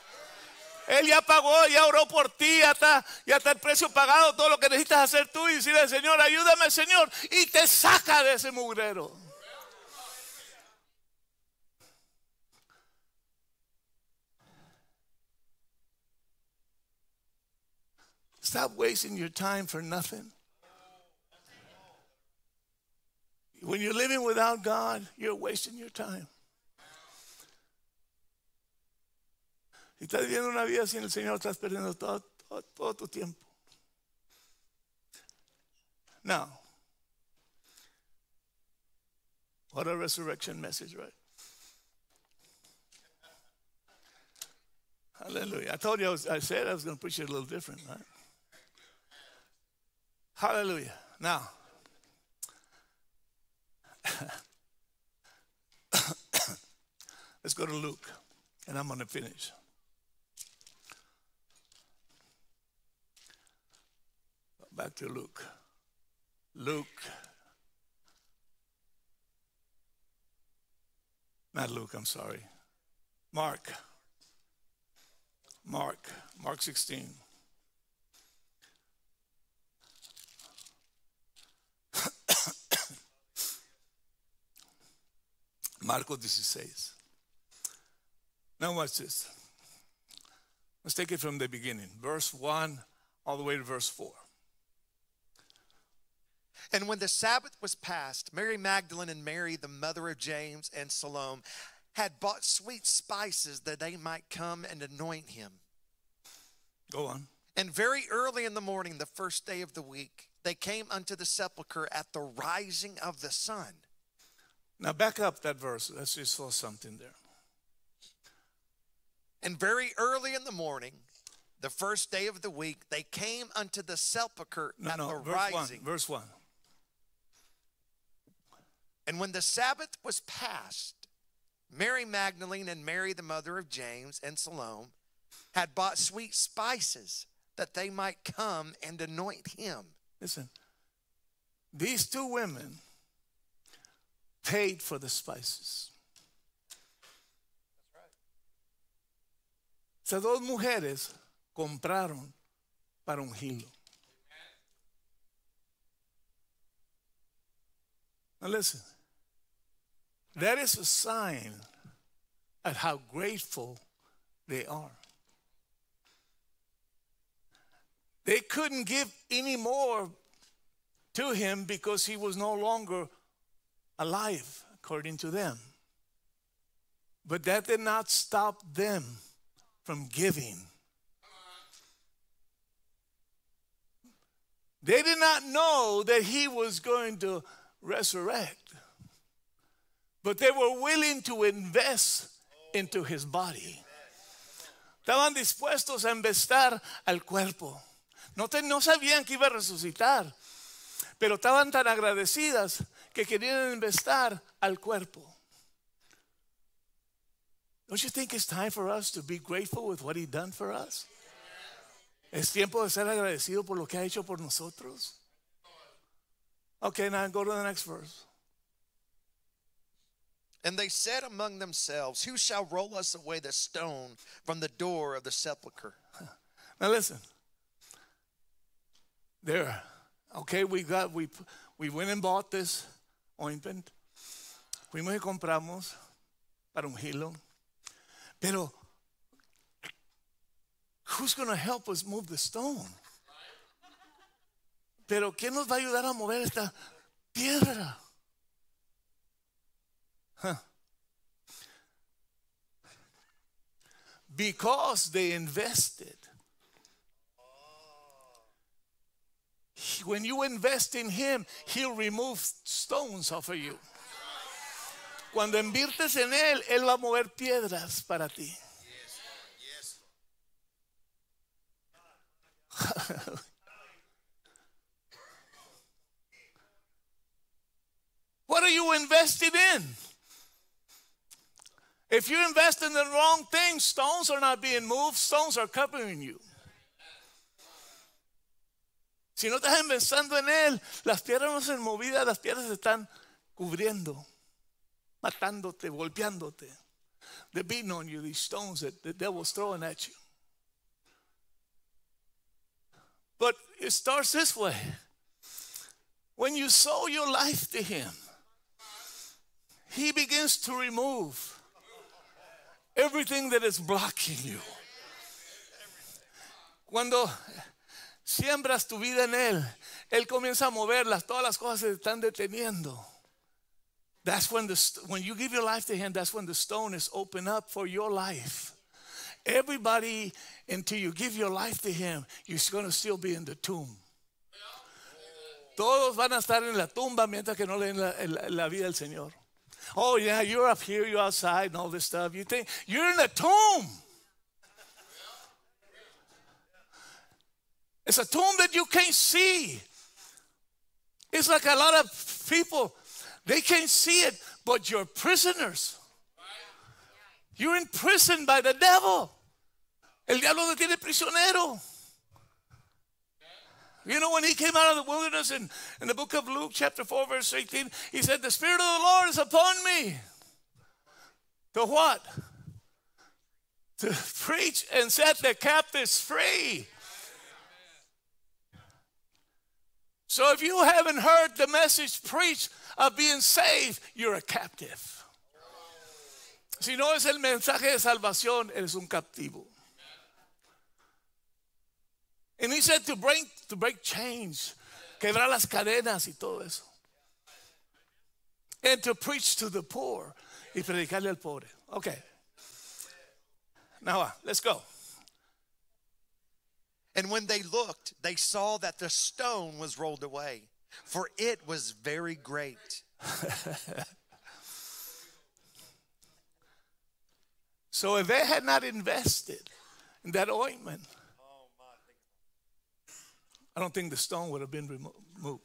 Él ya pagó, ya oró por ti, ya está, ya está el precio pagado, todo lo que necesitas hacer tú y decirle, Señor, ayúdame, Señor, y te saca de ese mugrero. Stop wasting your time for nothing. When you're living without God, you're wasting your time. Si estás viviendo una vida sin el Señor, estás perdiendo todo, todo, todo tu tiempo. Now, what a resurrection message, right? Hallelujah. I told you I, was, I said I was going to preach it a little different, right? Hallelujah. Now, let's go to Luke, and I'm going to finish. Back to Luke. Luke. Not Luke, I'm sorry. Mark. Mark. Mark 16. Marcos 16. Now watch this. Let's take it from the beginning, verse 1 all the way to verse 4. And when the Sabbath was past, Mary Magdalene and Mary, the mother of James and Salome, had bought sweet spices that they might come and anoint him. Go on. And very early in the morning, the first day of the week, they came unto the sepulchre at the rising of the sun. Now back up that verse. Let's just saw something there. And very early in the morning, the first day of the week, they came unto the sepulchre no, at no, the verse rising. One, verse one. And when the Sabbath was past, Mary Magdalene and Mary, the mother of James and Salome, had bought sweet spices that they might come and anoint him. Listen, these two women paid for the spices. Esas dos mujeres compraron para hilo. Now listen, that is a sign at how grateful they are. They couldn't give any more to him because he was no longer alive, according to them. But that did not stop them from giving. They did not know that he was going to resurrect, but they were willing to invest into his body. Estaban dispuestos a investar al cuerpo. no sabían que iba a resucitar, pero estaban tan agradecidas que querían investar al cuerpo. Don't you think it's time for us to be grateful with what he done for us? Es tiempo de ser agradecido por lo que ha hecho por nosotros. Okay, now go to the next verse. And they said among themselves, Who shall roll us away the stone from the door of the sepulchre? Now listen. There. Okay, we got we we went and bought this ointment. Fuimos y compramos para un hilo Pero, who's going to help us move the stone? Pero, ¿quién nos va a ayudar a mover esta piedra? Because they invested When you invest in Him, He'll remove stones off of you. Cuando inviertes en Él, Él va a mover piedras para ti. what are you invested in? If you invest in the wrong thing, stones are not being moved, stones are covering you. Si no estás pensando en Él, las piedras no se movido, las piedras se están cubriendo, matándote, golpeándote. They're beating on you, these stones that the devil's throwing at you. But it starts this way. When you sow your life to Him, He begins to remove everything that is blocking you. Cuando siembras tu vida en Él, Él comienza a moverlas, todas las cosas se están deteniendo. That's when, the, when you give your life to Him, that's when the stone is open up for your life. Everybody, until you give your life to Him, you're going to still be in the tomb. Todos van a estar en la tumba mientras que no leen la, vida del Señor. Oh, yeah, you're up here, you're outside, and all this stuff. You think you're in a tomb. It's a tomb that you can't see. It's like a lot of people, they can't see it, but you're prisoners. You're in prison by the devil. El diablo te tiene prisionero. You know, when he came out of the wilderness in, in the book of Luke, chapter 4, verse 18, he said, The Spirit of the Lord is upon me. To what? To preach and set the captives free. So if you haven't heard the message preached of being saved, you're a captive. Si no es el mensaje de salvación, eres un captivo. And he said to break, to break chains, quebrar las cadenas y todo eso. And to preach to the poor y predicarle al pobre. Okay. Now, let's go. And when they looked, they saw that the stone was rolled away, for it was very great. so if they had not invested in that ointment, I don't think the stone would have been removed.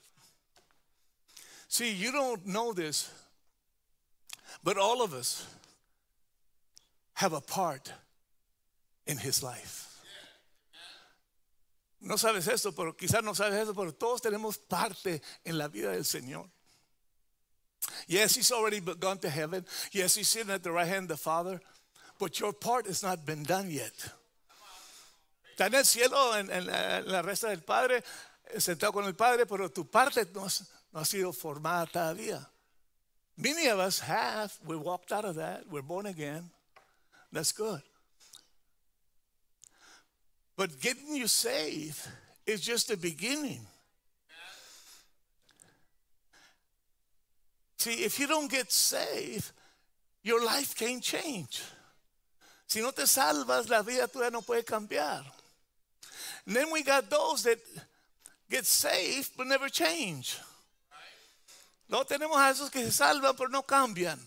See, you don't know this, but all of us have a part in his life. No sabes esto, pero quizás no sabes esto, pero todos tenemos parte en la vida del Señor. Yes, he's already gone to heaven. Yes, he's sitting at the right hand of the Father, but your part has not been done yet. Está en el cielo, en, la, resta del Padre, sentado con el Padre, pero tu parte no, no ha sido formada todavía. Many of us have. We walked out of that. We're born again. That's good. But getting you saved is just the beginning. See, if you don't get saved, your life can't change. Si no te salvas, la vida tuya no puede cambiar. And then we got those that get saved but never change. No tenemos a esos que se salvan pero no cambian.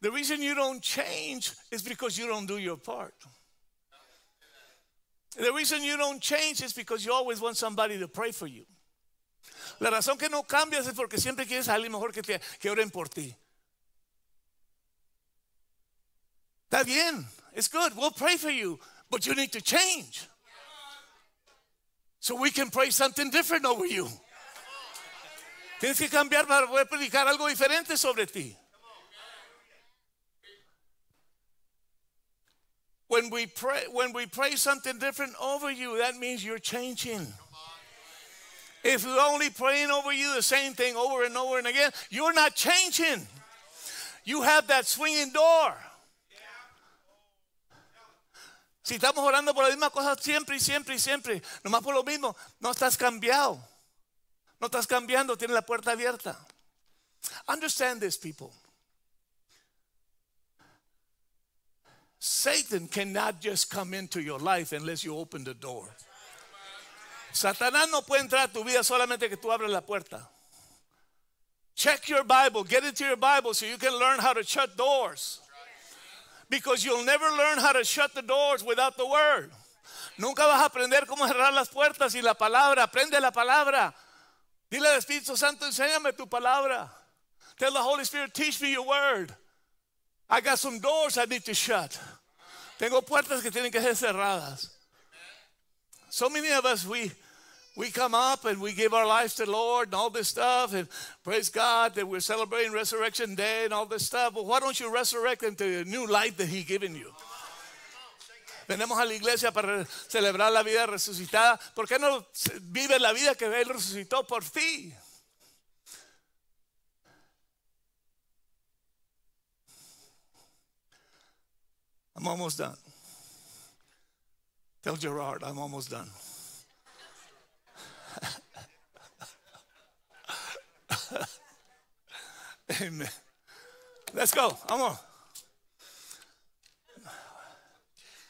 The reason you don't change is because you don't do your part. The reason you don't change is because you always want somebody to pray for you. La razón que no cambias es porque siempre quieres a alguien mejor que, te, que oren por ti. Está bien, it's good, we'll pray for you, but you need to change. So we can pray something different over you. Tienes que cambiar para poder predicar algo diferente sobre ti. When we pray, when we pray something different over you, that means you're changing. If we are only praying over you the same thing over and over and again, you're not changing. You have that swinging door. Si estamos orando por la misma cosa siempre y siempre y siempre, nomás por lo mismo, no estás cambiado. No estás cambiando, tienes la puerta abierta. Understand this, people. Satan cannot just come into your life unless you open the door. Satanás no puede entrar a tu vida solamente que tú abres la puerta. Check your Bible, get into your Bible so you can learn how to shut doors. Because you'll never learn how to shut the doors without the word. Nunca vas a aprender cómo cerrar las puertas y la palabra. Aprende la palabra. Dile al Espíritu Santo, enséñame tu palabra. Tell the Holy Spirit, teach me your word. I got some doors I need to shut. Tengo puertas que tienen que ser cerradas. So many of us, we, we come up and we give our lives to the Lord and all this stuff, and praise God that we're celebrating Resurrection Day and all this stuff. But why don't you resurrect into a new life that He's given you? Venemos a la iglesia para celebrar la vida resucitada. ¿Por qué no vives la vida que Él resucitó por ti? I'm almost done. Tell Gerard, I'm almost done. Amen. Let's go. I'm on.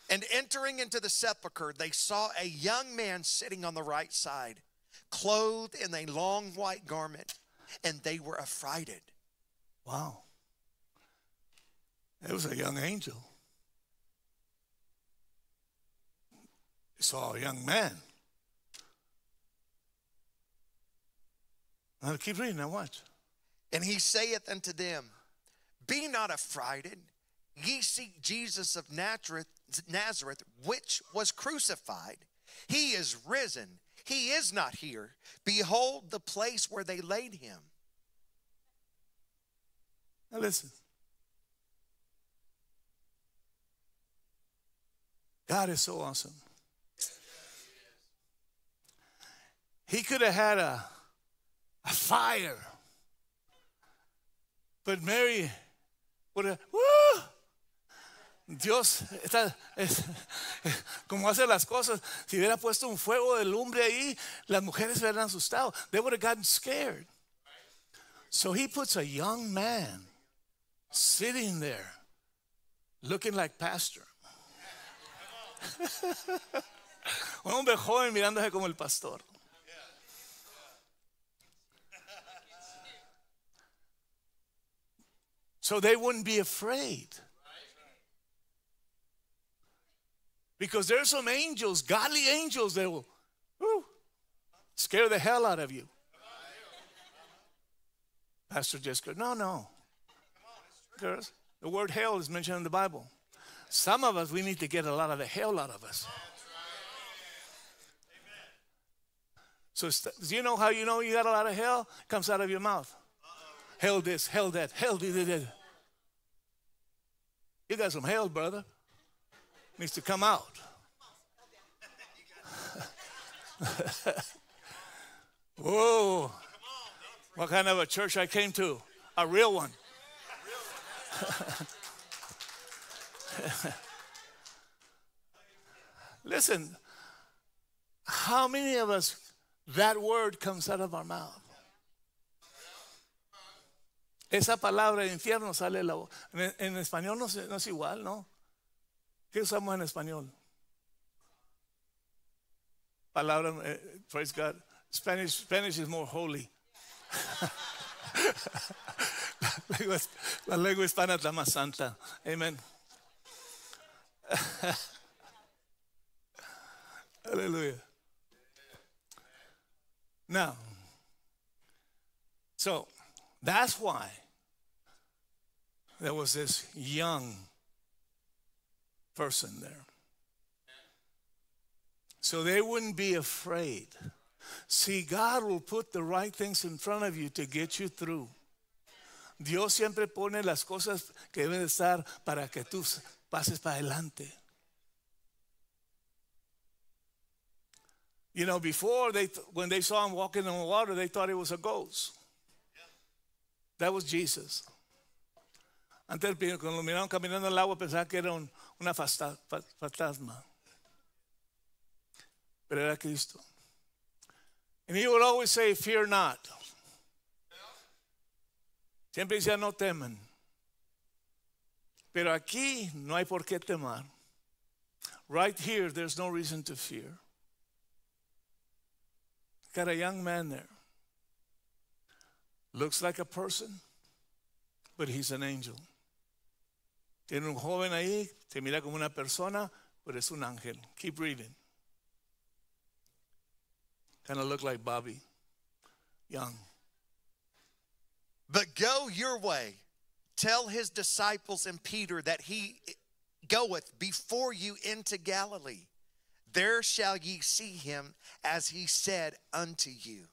And entering into the sepulchre, they saw a young man sitting on the right side, clothed in a long white garment, and they were affrighted. Wow. It was a young angel. saw a young man. Now keep reading, now watch. And he saith unto them, Be not affrighted, ye seek Jesus of Nazareth, Nazareth, which was crucified. He is risen, he is not here. Behold the place where they laid him. Now listen. God is so awesome. He could have had a, a fire. But Mary would have, ¡Woo! Dios, está, es, como hace las cosas, si hubiera puesto un fuego de lumbre ahí, las mujeres hubieran asustado. They would have gotten scared. So he puts a young man sitting there looking like pastor. un hombre joven mirándose como el pastor. so they wouldn't be afraid. Because there's some angels, godly angels, that will scare the hell out of you. Pastor Jessica, no, no. Girls, the word hell is mentioned in the Bible. Some of us, we need to get a lot of the hell out of us. So, you know how you know you got a lot of hell? It comes out of your mouth hell this, hell that, hell this, it. You got some hell, brother. needs to come out. Whoa. What kind of a church I came to? A real one. Listen, how many of us that word comes out of our mouth? Esa palabra de infierno sale la En, español no, no es igual, ¿no? ¿Qué usamos en español? Palabra, eh, praise God. Spanish, Spanish is more holy. la, lengua, hispana es la más santa. Amén. Aleluya. Now, so That's why there was this young person there. So they wouldn't be afraid. See, God will put the right things in front of you to get you through. Dios siempre pone las cosas que deben estar para que tú pases para adelante. You know, before they, when they saw him walking on water, they thought it was a ghost. That was Jesus. Antes, cuando lo miraron caminando en el agua, pensaban que era un, una fantasma. Pero era Cristo. And he would always say, Fear not. Siempre decía, No temen." Pero aquí no hay por qué temer. Right here, there's no reason to fear. Got a young man there. Looks like a person, but he's an angel. Tiene un joven ahí, te mira como una persona, pero es un ángel. Keep reading. Kind of look like Bobby, young. But go your way. Tell his disciples and Peter that he goeth before you into Galilee. There shall ye see him as he said unto you.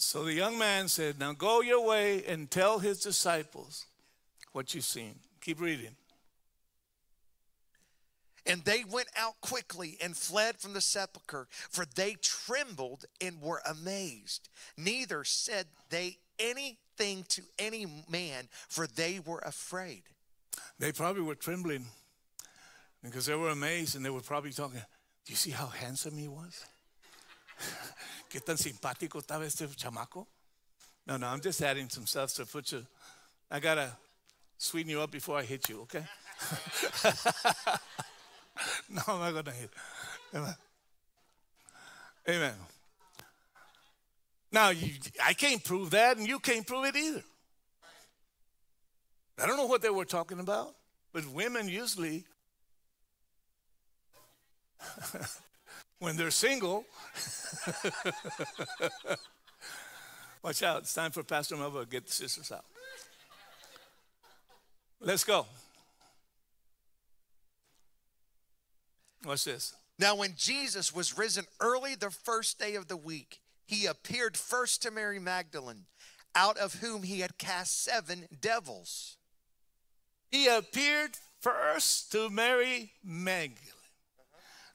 So the young man said, Now go your way and tell his disciples what you've seen. Keep reading. And they went out quickly and fled from the sepulchre, for they trembled and were amazed. Neither said they anything to any man, for they were afraid. They probably were trembling because they were amazed and they were probably talking, Do you see how handsome he was? qué tan simpático estaba este chamaco. No, no, I'm just adding some stuff. to put you, I gotta sweeten you up before I hit you, okay? no, I'm not gonna hit. Amen. Amen. Now, you, I can't prove that, and you can't prove it either. I don't know what they were talking about, but women usually when they're single. Watch out, it's time for Pastor Melville to get the sisters out. Let's go. What's this? Now, when Jesus was risen early the first day of the week, he appeared first to Mary Magdalene, out of whom he had cast seven devils. He appeared first to Mary Magdalene.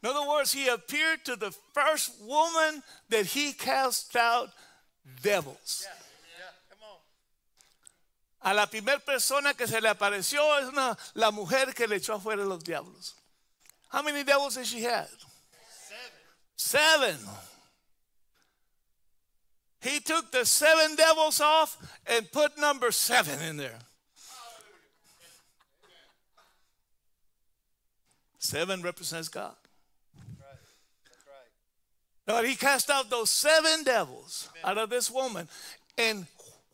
In other words, he appeared to the first woman that he cast out devils. Yeah. A la primera persona que se le apareció es una, la mujer que le echó afuera los diablos. How many devils did she have? Seven. Seven. He took the seven devils off and put number seven in there. Seven represents God. But he cast out those seven devils Amen. out of this woman. And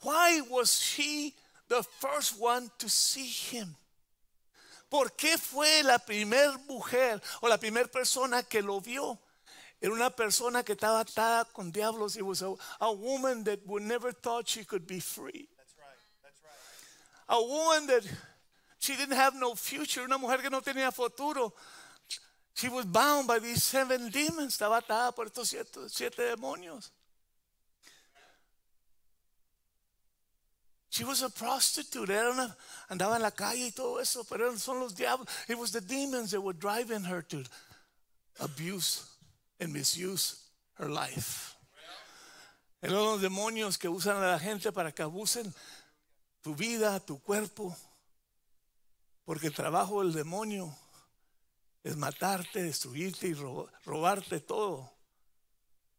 why was she the first one to see him? ¿Por qué fue la primer mujer o la primera persona que lo vio? Era una persona que estaba atada con diablos. It was a, a woman that would never thought she could be free. That's right. That's right. A woman that she didn't have no future. Una mujer que no tenía futuro. She was bound by these seven demons. Estaba atada por estos siete, siete demonios. She was a prostitute. Era una, andaba en la calle y todo eso, pero son los diablos. It was the demons that were driving her to abuse and misuse her life. Eran los demonios que usan a la gente para que abusen tu vida, tu cuerpo. Porque el trabajo del demonio es matarte, destruirte y robarte todo.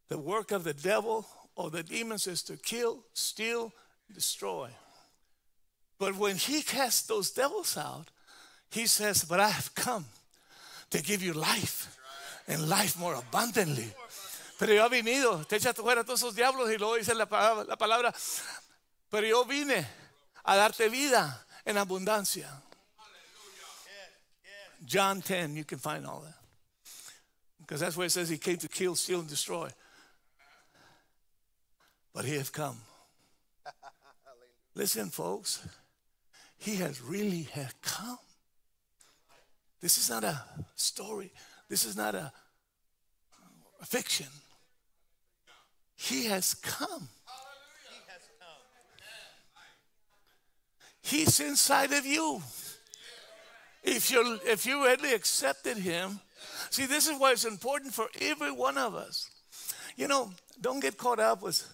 The work of the devil or the demons is to kill, steal, destroy. But when he casts those devils out, he says, But I have come to give you life and life more abundantly. Pero yo he venido, te echas fuera todos esos diablos y luego dice la la palabra, pero yo vine a darte vida en abundancia. John 10, you can find all that. Because that's where it says he came to kill, steal, and destroy. But he has come. Listen, folks, he has really has come. This is not a story. This is not a, a fiction. He has come. He's inside of you if you if you really accepted him see this is why it's important for every one of us you know don't get caught up with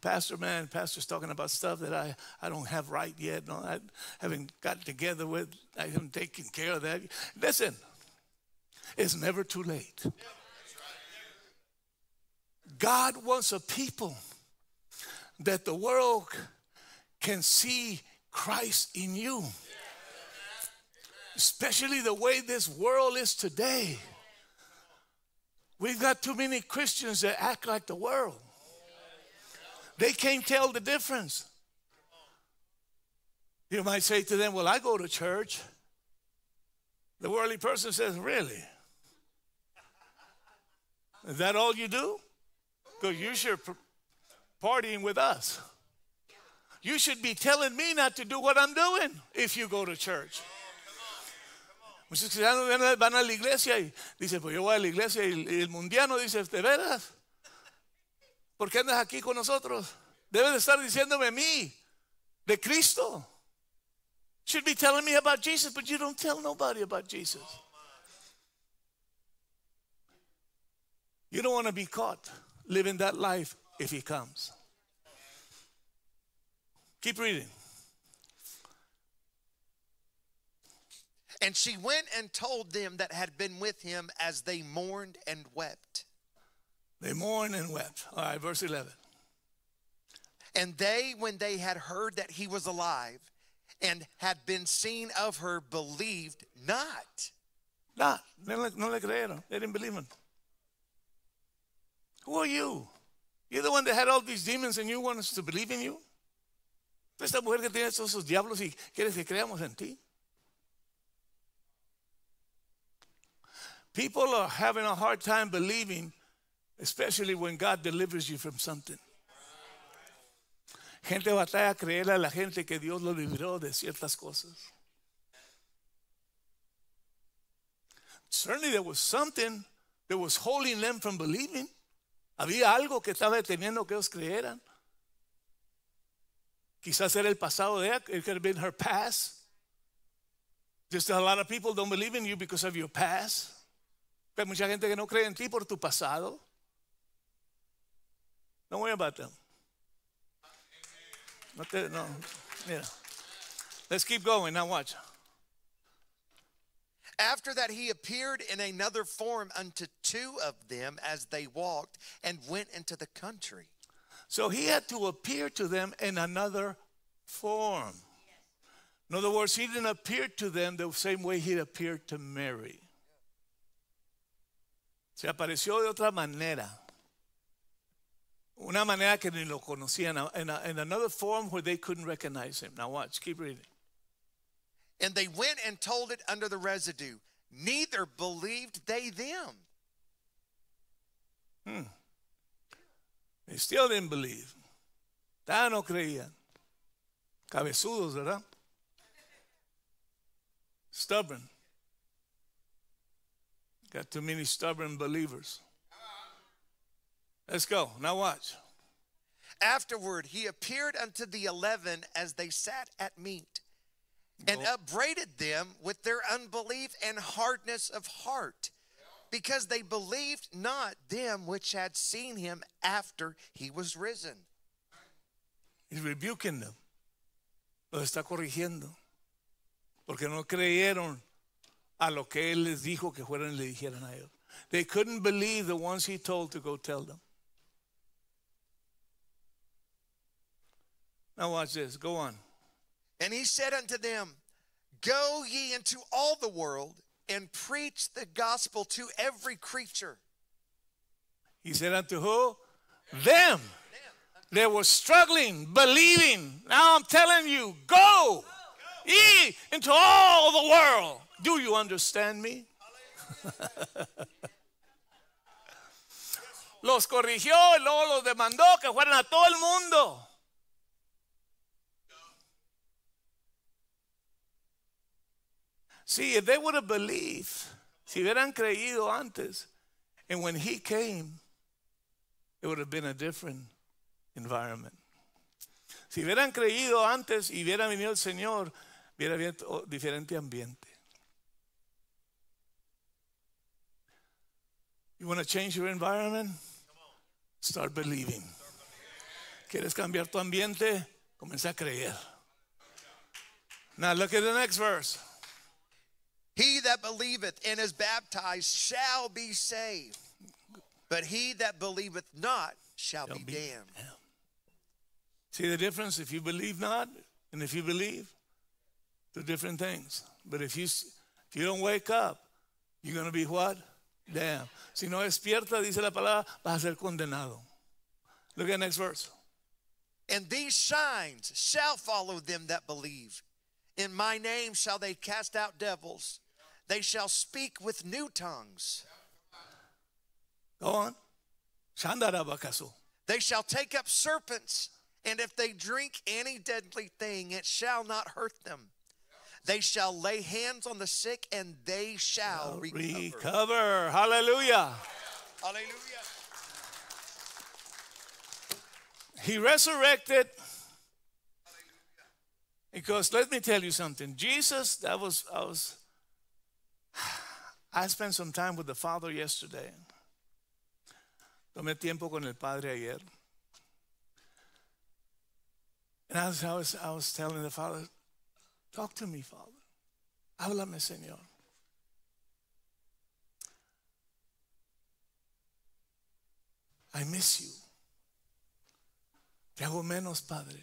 pastor man pastor's talking about stuff that i i don't have right yet no i haven't got together with i haven't taken care of that listen it's never too late god wants a people that the world can see christ in you especially the way this world is today. We've got too many Christians that act like the world. They can't tell the difference. You might say to them, Well, I go to church. The worldly person says, Really? Is that all you do? Because you should partying with us. You should be telling me not to do what I'm doing if you go to church. Muchos cristianos van a, la iglesia y dicen, pues yo voy a la iglesia y, el mundiano dice, ¿de veras? ¿Por qué andas aquí con nosotros? Debes de estar diciéndome a mí, de Cristo. Should be telling me about Jesus, but you don't tell nobody about Jesus. You don't want to be caught living that life if he comes. Keep reading. And she went and told them that had been with him as they mourned and wept. They mourned and wept. All right, verse 11. And they, when they had heard that he was alive and had been seen of her, believed not. Not. No, no le They didn't believe him. Who are you? You're the one that had all these demons and you want us to believe in you? Esta mujer que tiene esos diablos y quieres que creamos en ti. People are having a hard time believing, especially when God delivers you from something. Gente batalla a creer a la gente que Dios lo libró de ciertas cosas. Certainly there was something that was holding them from believing. Había algo que estaba deteniendo que ellos creyeran. Quizás era el pasado de ella. It could have been her past. Just a lot of people don't believe in you because of your past. Hay mucha gente que no cree en ti por tu pasado. Don't worry about them. No te, no. Mira. Let's keep going. Now watch. After that, he appeared in another form unto two of them as they walked and went into the country. So he had to appear to them in another form. In other words, he didn't appear to them the same way he appeared to Mary. Se apareció de otra manera. Una manera que ni lo conocían. In, a, in another form where they couldn't recognize him. Now watch, keep reading. And they went and told it under the residue. Neither believed they them. Hmm. They still didn't believe. Ya no creían. Cabezudos, ¿verdad? Stubborn. Got too many stubborn believers. Let's go. Now watch. Afterward, he appeared unto the eleven as they sat at meat and upbraided them with their unbelief and hardness of heart because they believed not them which had seen him after he was risen. He's rebuking them. Los está corrigiendo. Porque no creyeron a lo que él les dijo que fueran y le dijeran a ellos. They couldn't believe the ones he told to go tell them. Now watch this. Go on. And he said unto them, Go ye into all the world and preach the gospel to every creature. He said unto who? Them. They were struggling, believing. Now I'm telling you, go ye into all the world. Do you understand me? los corrigió y luego los demandó que fueran a todo el mundo. Si, si hubieran creído antes, and when he came, it would have been a different environment. Si hubieran creído antes y hubiera venido el Señor, hubiera habido diferente ambiente. You want to change your environment? Start believing. ¿Quieres cambiar tu ambiente? Comienza a creer. Now look at the next verse. He that believeth and is baptized shall be saved, but he that believeth not shall, shall be, be, damned. See the difference? If you believe not, and if you believe, two different things. But if you if you don't wake up, you're going to be what? Damn. Si no despierta, dice la palabra, vas a ser condenado. Look at the next verse. And these signs shall follow them that believe. In my name shall they cast out devils. They shall speak with new tongues. Go on. They shall take up serpents, and if they drink any deadly thing, it shall not hurt them. They shall lay hands on the sick and they shall recover. recover. Hallelujah. Hallelujah. He resurrected. Hallelujah. Because let me tell you something. Jesus, that was I was I spent some time with the Father yesterday. Tomé tiempo con el Padre ayer. And I was, I was, I was telling the Father, Talk to me, Father. Háblame, Señor. I miss you. Te hago menos, Padre.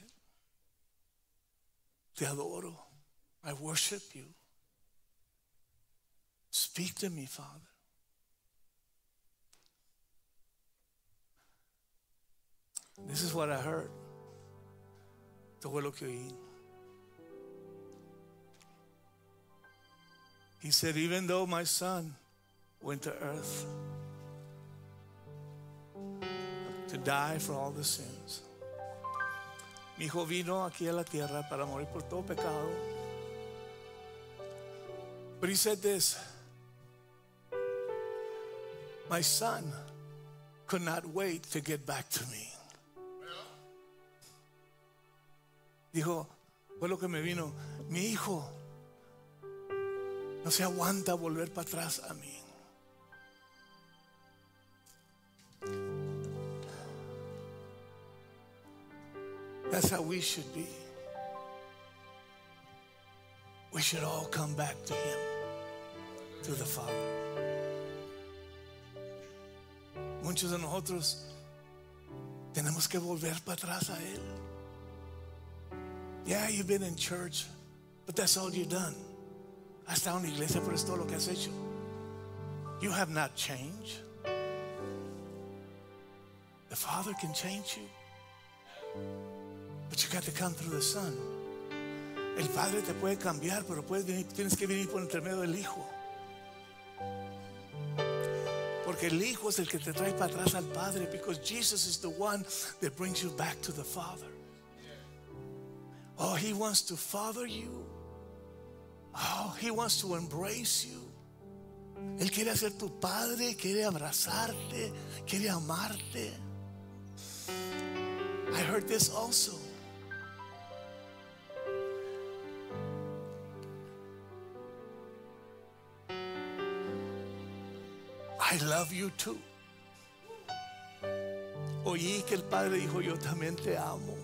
Te adoro. I worship you. Speak to me, Father. This is what I heard. Esto fue lo que oí. He said, Even though my son went to earth to die for all the sins, mi hijo vino aquí a la tierra para morir por todo pecado. But he said this My son could not wait to get back to me. Dijo, fue lo que me vino. Mi hijo no se aguanta volver para atrás a mí. That's how we should be. We should all come back to Him, to the Father. Muchos de nosotros tenemos que volver para atrás a Él. Yeah, you've been in church, but that's all you've done. Has estado en la iglesia, pero es todo lo que has hecho. You have not changed. The Father can change you. But you got to come through the Son. El Padre te puede cambiar, pero puedes venir, tienes que venir por intermedio del Hijo. Porque el Hijo es el que te trae para atrás al Padre. Because Jesus is the one that brings you back to the Father. Oh, He wants to father you. Oh, He wants to embrace you. Él quiere ser tu padre, quiere abrazarte, quiere amarte. I heard this also. I love you too. Oí que el padre dijo, yo también te amo.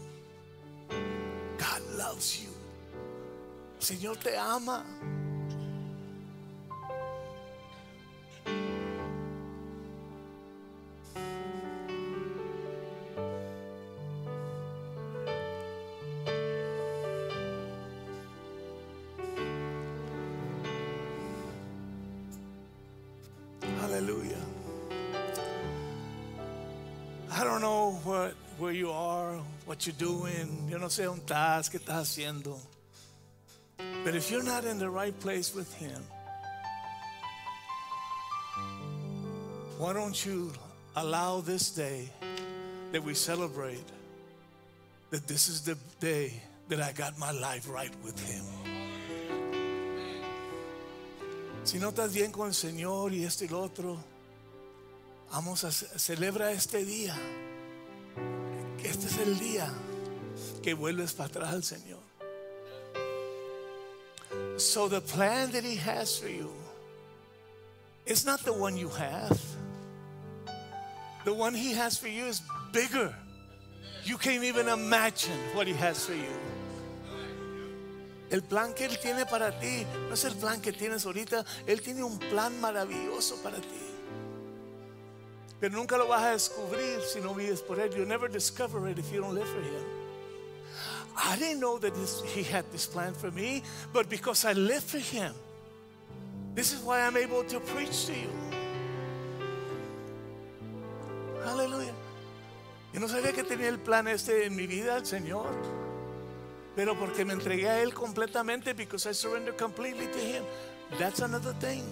God loves you. Señor te ama. Aleluya I don't know what, where you are, what you're doing. Yo no sé dónde estás, qué estás haciendo. But if you're not in the right place with Him, why don't you allow this day that we celebrate that this is the day that I got my life right with Him? Si no estás bien con el Señor y este y el otro, vamos a celebrar este día. Que este es el día que vuelves para atrás al Señor. So, the plan that He has for you is not the one you have, the one He has for you is bigger. You can't even imagine what He has for you. El plan que Él tiene para ti no es el plan que tienes ahorita. Él tiene un plan maravilloso para ti. Pero nunca lo vas a descubrir si no vives por Él. You'll never discover it if you don't live for Him. I didn't know that this, He had this plan for me, but because I live for Him, this is why I'm able to preach to you. Aleluya. Yo no sabía que tenía el plan este en mi vida, el Señor. Pero porque me entregué a Él completamente, because I surrender completely to Him. That's another thing.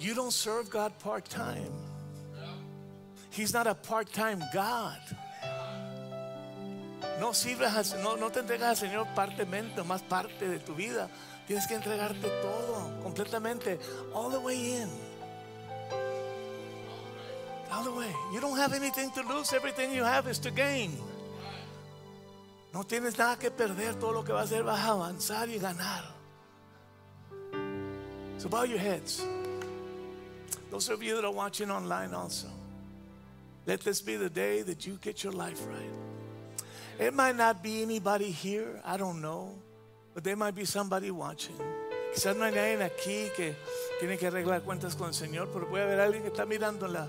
You don't serve God part time. He's not a part time God. No sirvas, no, no te entregas al Señor partemente, más parte de tu vida. Tienes que entregarte todo, completamente, all the way in. All the way. You don't have anything to lose, everything you have is to gain. No tienes nada que perder, todo lo que va a hacer vas a avanzar y ganar. So bow your heads. Those of you that are watching online also, let this be the day that you get your life right. It might not be anybody here, I don't know, but there might be somebody watching. Quizás no hay nadie aquí que tiene que arreglar cuentas con el Señor, pero puede haber alguien que está mirando la,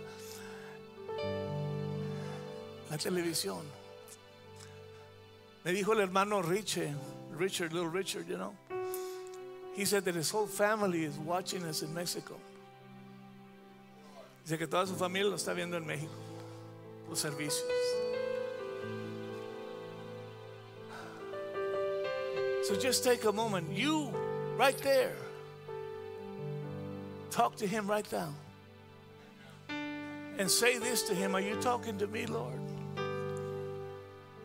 televisión. Me dijo el hermano Richie, Richard, little Richard, you know. He said that his whole family is watching us in Mexico. Dice que toda su familia lo está viendo en México, los servicios. So just take a moment. You, right there, talk to Him right now. And say this to Him Are you talking to me, Lord?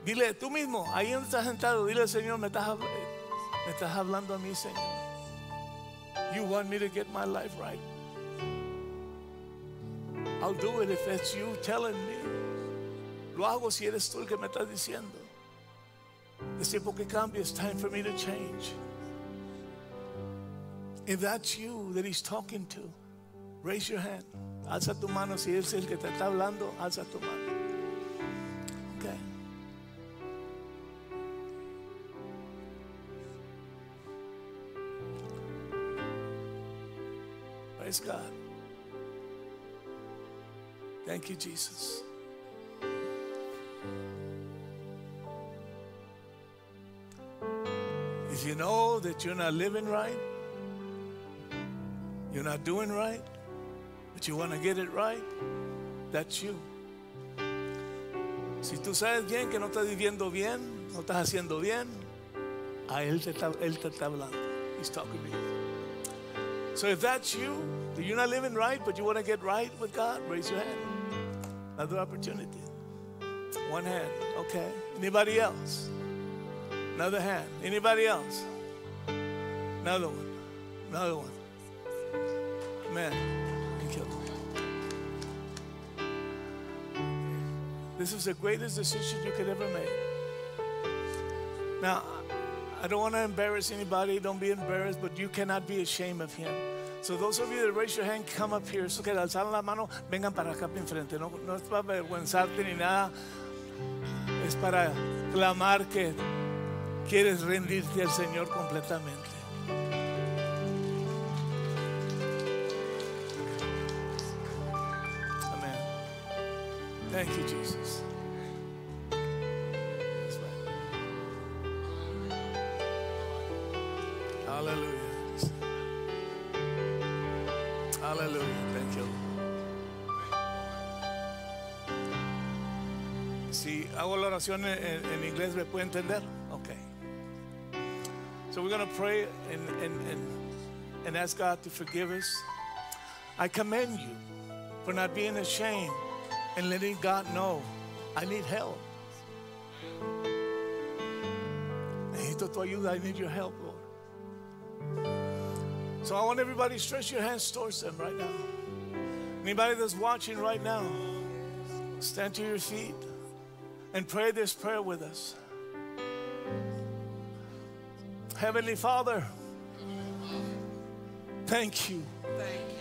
Dile tú mismo, ahí donde estás sentado, dile Señor, me estás hablando a mí, Señor. You want me to get my life right. I'll do it if that's you telling me. Lo hago si eres tú el que me estás diciendo. They say, Boca Cambia, it's time for me to change. If that's you that he's talking to, raise your hand. Alza tu mano si es el que te está hablando, alza tu mano. Okay. Praise God. Thank you, Jesus. that you're not living right, you're not doing right, but you want to get it right, that's you. Si tú sabes bien que no estás viviendo bien, no estás haciendo bien, a él te está, él te está hablando. He's talking to you. So if that's you, that you're not living right, but you want to get right with God, raise your hand. Another opportunity. One hand. Okay. Anybody else? Another hand. Anybody else? Another one. Another one. man. Thank you. This is the greatest decision you could ever make. Now, I don't want to embarrass anybody. Don't be embarrassed, but you cannot be ashamed of him. So those of you that raise your hand, come up here. So que alzaron la mano, vengan para acá para enfrente. No, no es para avergüenzarte ni nada. Es para clamar que quieres rendirte al Señor completamente. canción en, en inglés me puede entender? Okay. So we're going to pray and, and, and, and ask God to forgive us. I commend you for not being ashamed and letting God know I need help. Necesito tu ayuda. I need your help, Lord. So I want everybody to stretch your hands towards them right now. Anybody that's watching right now, stand to your feet and pray this prayer with us. Heavenly Father, thank you, thank you.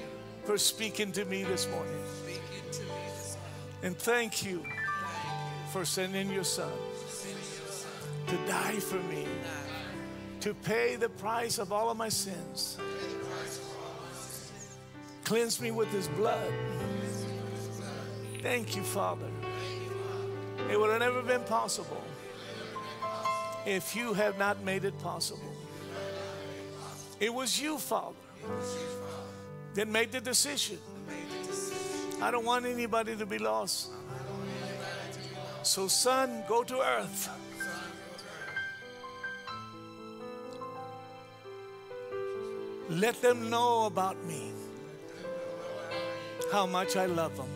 for speaking to me this morning. Me this morning. And thank you, thank you for sending your son, sending your son to die for me, die. to pay the price of all Of my sins. Cleanse me with his blood. Thank you, Father. It would have never been possible if you had not made it possible. It was you, Father, that made the decision. I don't want anybody to be lost. So, son, go to earth. Let them know about me, how much I love them.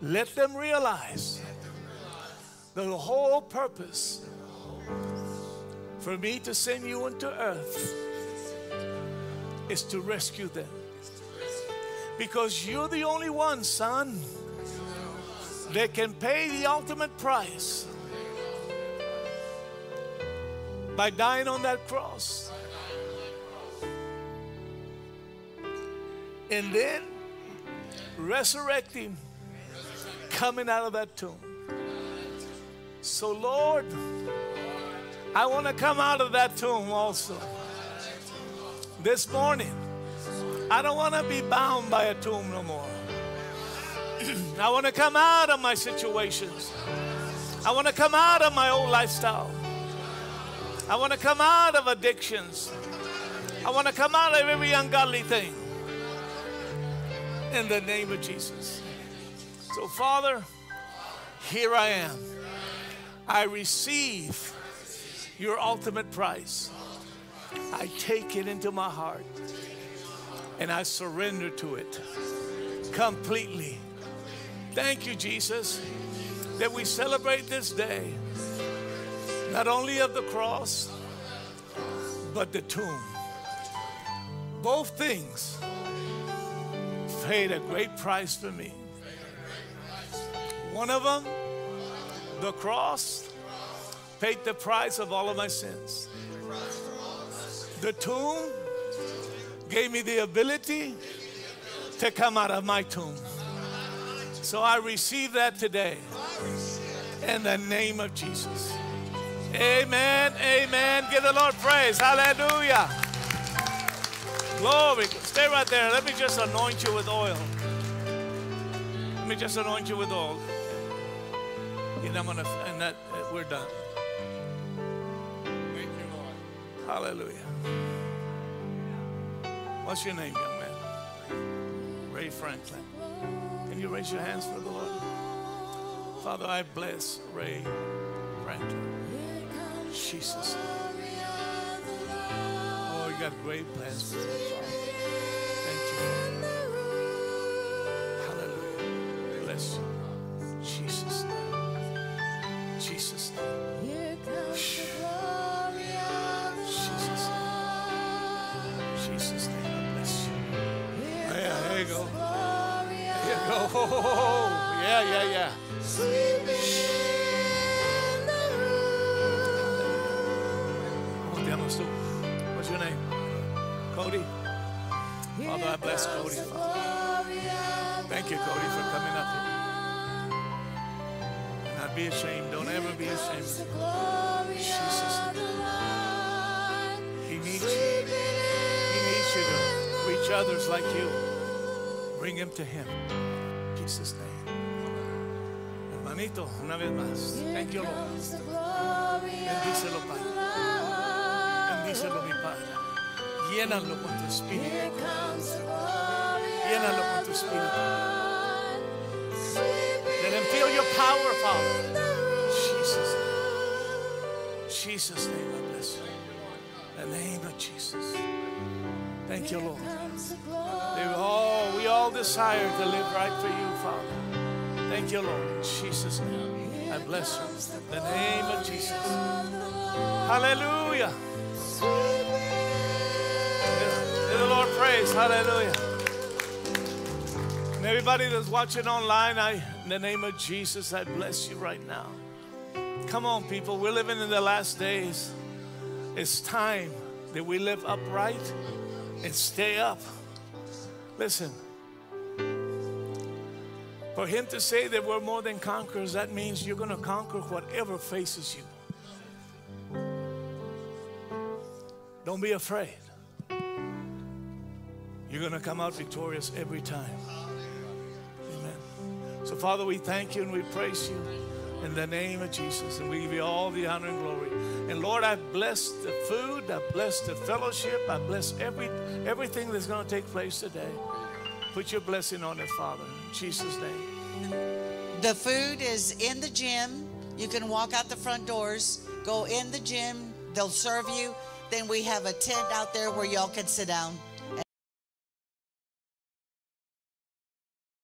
Let them realize that the whole purpose for me to send you into earth is to rescue them. Because you're the only one, son, that can pay the ultimate price by dying on that cross. And then resurrecting coming out of that tomb. So, Lord, I want to come out of that tomb also. This morning, I don't want to be bound by a tomb no more. I want to come out of my situations. I want to come out of my old lifestyle. I want to come out of addictions. I want to come out of every ungodly thing. In the name of Jesus. So, Father, here I am. I receive your ultimate price. I take it into my heart and I surrender to it completely. Thank you, Jesus, that we celebrate this day, not only of the cross, but the tomb. Both things paid a great price for me. One of them, the cross, paid the price of all of my sins. The tomb gave me the ability to come out of my tomb. So I receive that today in the name of Jesus. Amen, amen. Give the Lord praise. Hallelujah. Glory. Stay right there. Let me just anoint you with oil. Let me just anoint you with oil. And I'm gonna and that uh, we're done. Thank you, Lord. Hallelujah. What's your name, young man? Ray Franklin. Can you raise your hands for the Lord? Father, I bless Ray Franklin. Jesus. Oh, you got great plans for him, Father. Thank you. Hallelujah. Bless you. Oh, yeah, yeah, yeah. Oh, us so what's your name? Cody. Father, oh, I bless Cody. Thank you, Cody, for coming up here. not be ashamed. Don't ever be ashamed. Jesus. He needs you. He needs you to reach others like you. Bring him to him. Jesus' Hermanito, una vez más. Thank you, Lord. Bendícelo, Padre. Bendícelo, mi Padre. Llénalo con tu espíritu. Llénalo con tu espíritu. Let him feel your power, Father. Jesus' Jesus' name. desire to live right for you, Father. Thank you, Lord. In Jesus' name. I bless you. In the name of Jesus. Hallelujah. Give the Lord praise. Hallelujah. And everybody that's watching online, I, in the name of Jesus, I bless you right now. Come on, people. We're living in the last days. It's time that we live upright and stay up. Listen. For him to say that we're more than conquerors, that means you're going to conquer whatever faces you. Don't be afraid. You're going to come out victorious every time. Amen. So, Father, we thank you and we praise you in the name of Jesus. And we give you all the honor and glory. And Lord, I bless the food, I bless the fellowship, I bless every everything that's going to take place today. Put your blessing on it, Father, in Jesus' name. The food is in the gym. You can walk out the front doors, go in the gym, they'll serve you. Then we have a tent out there where y'all can sit down.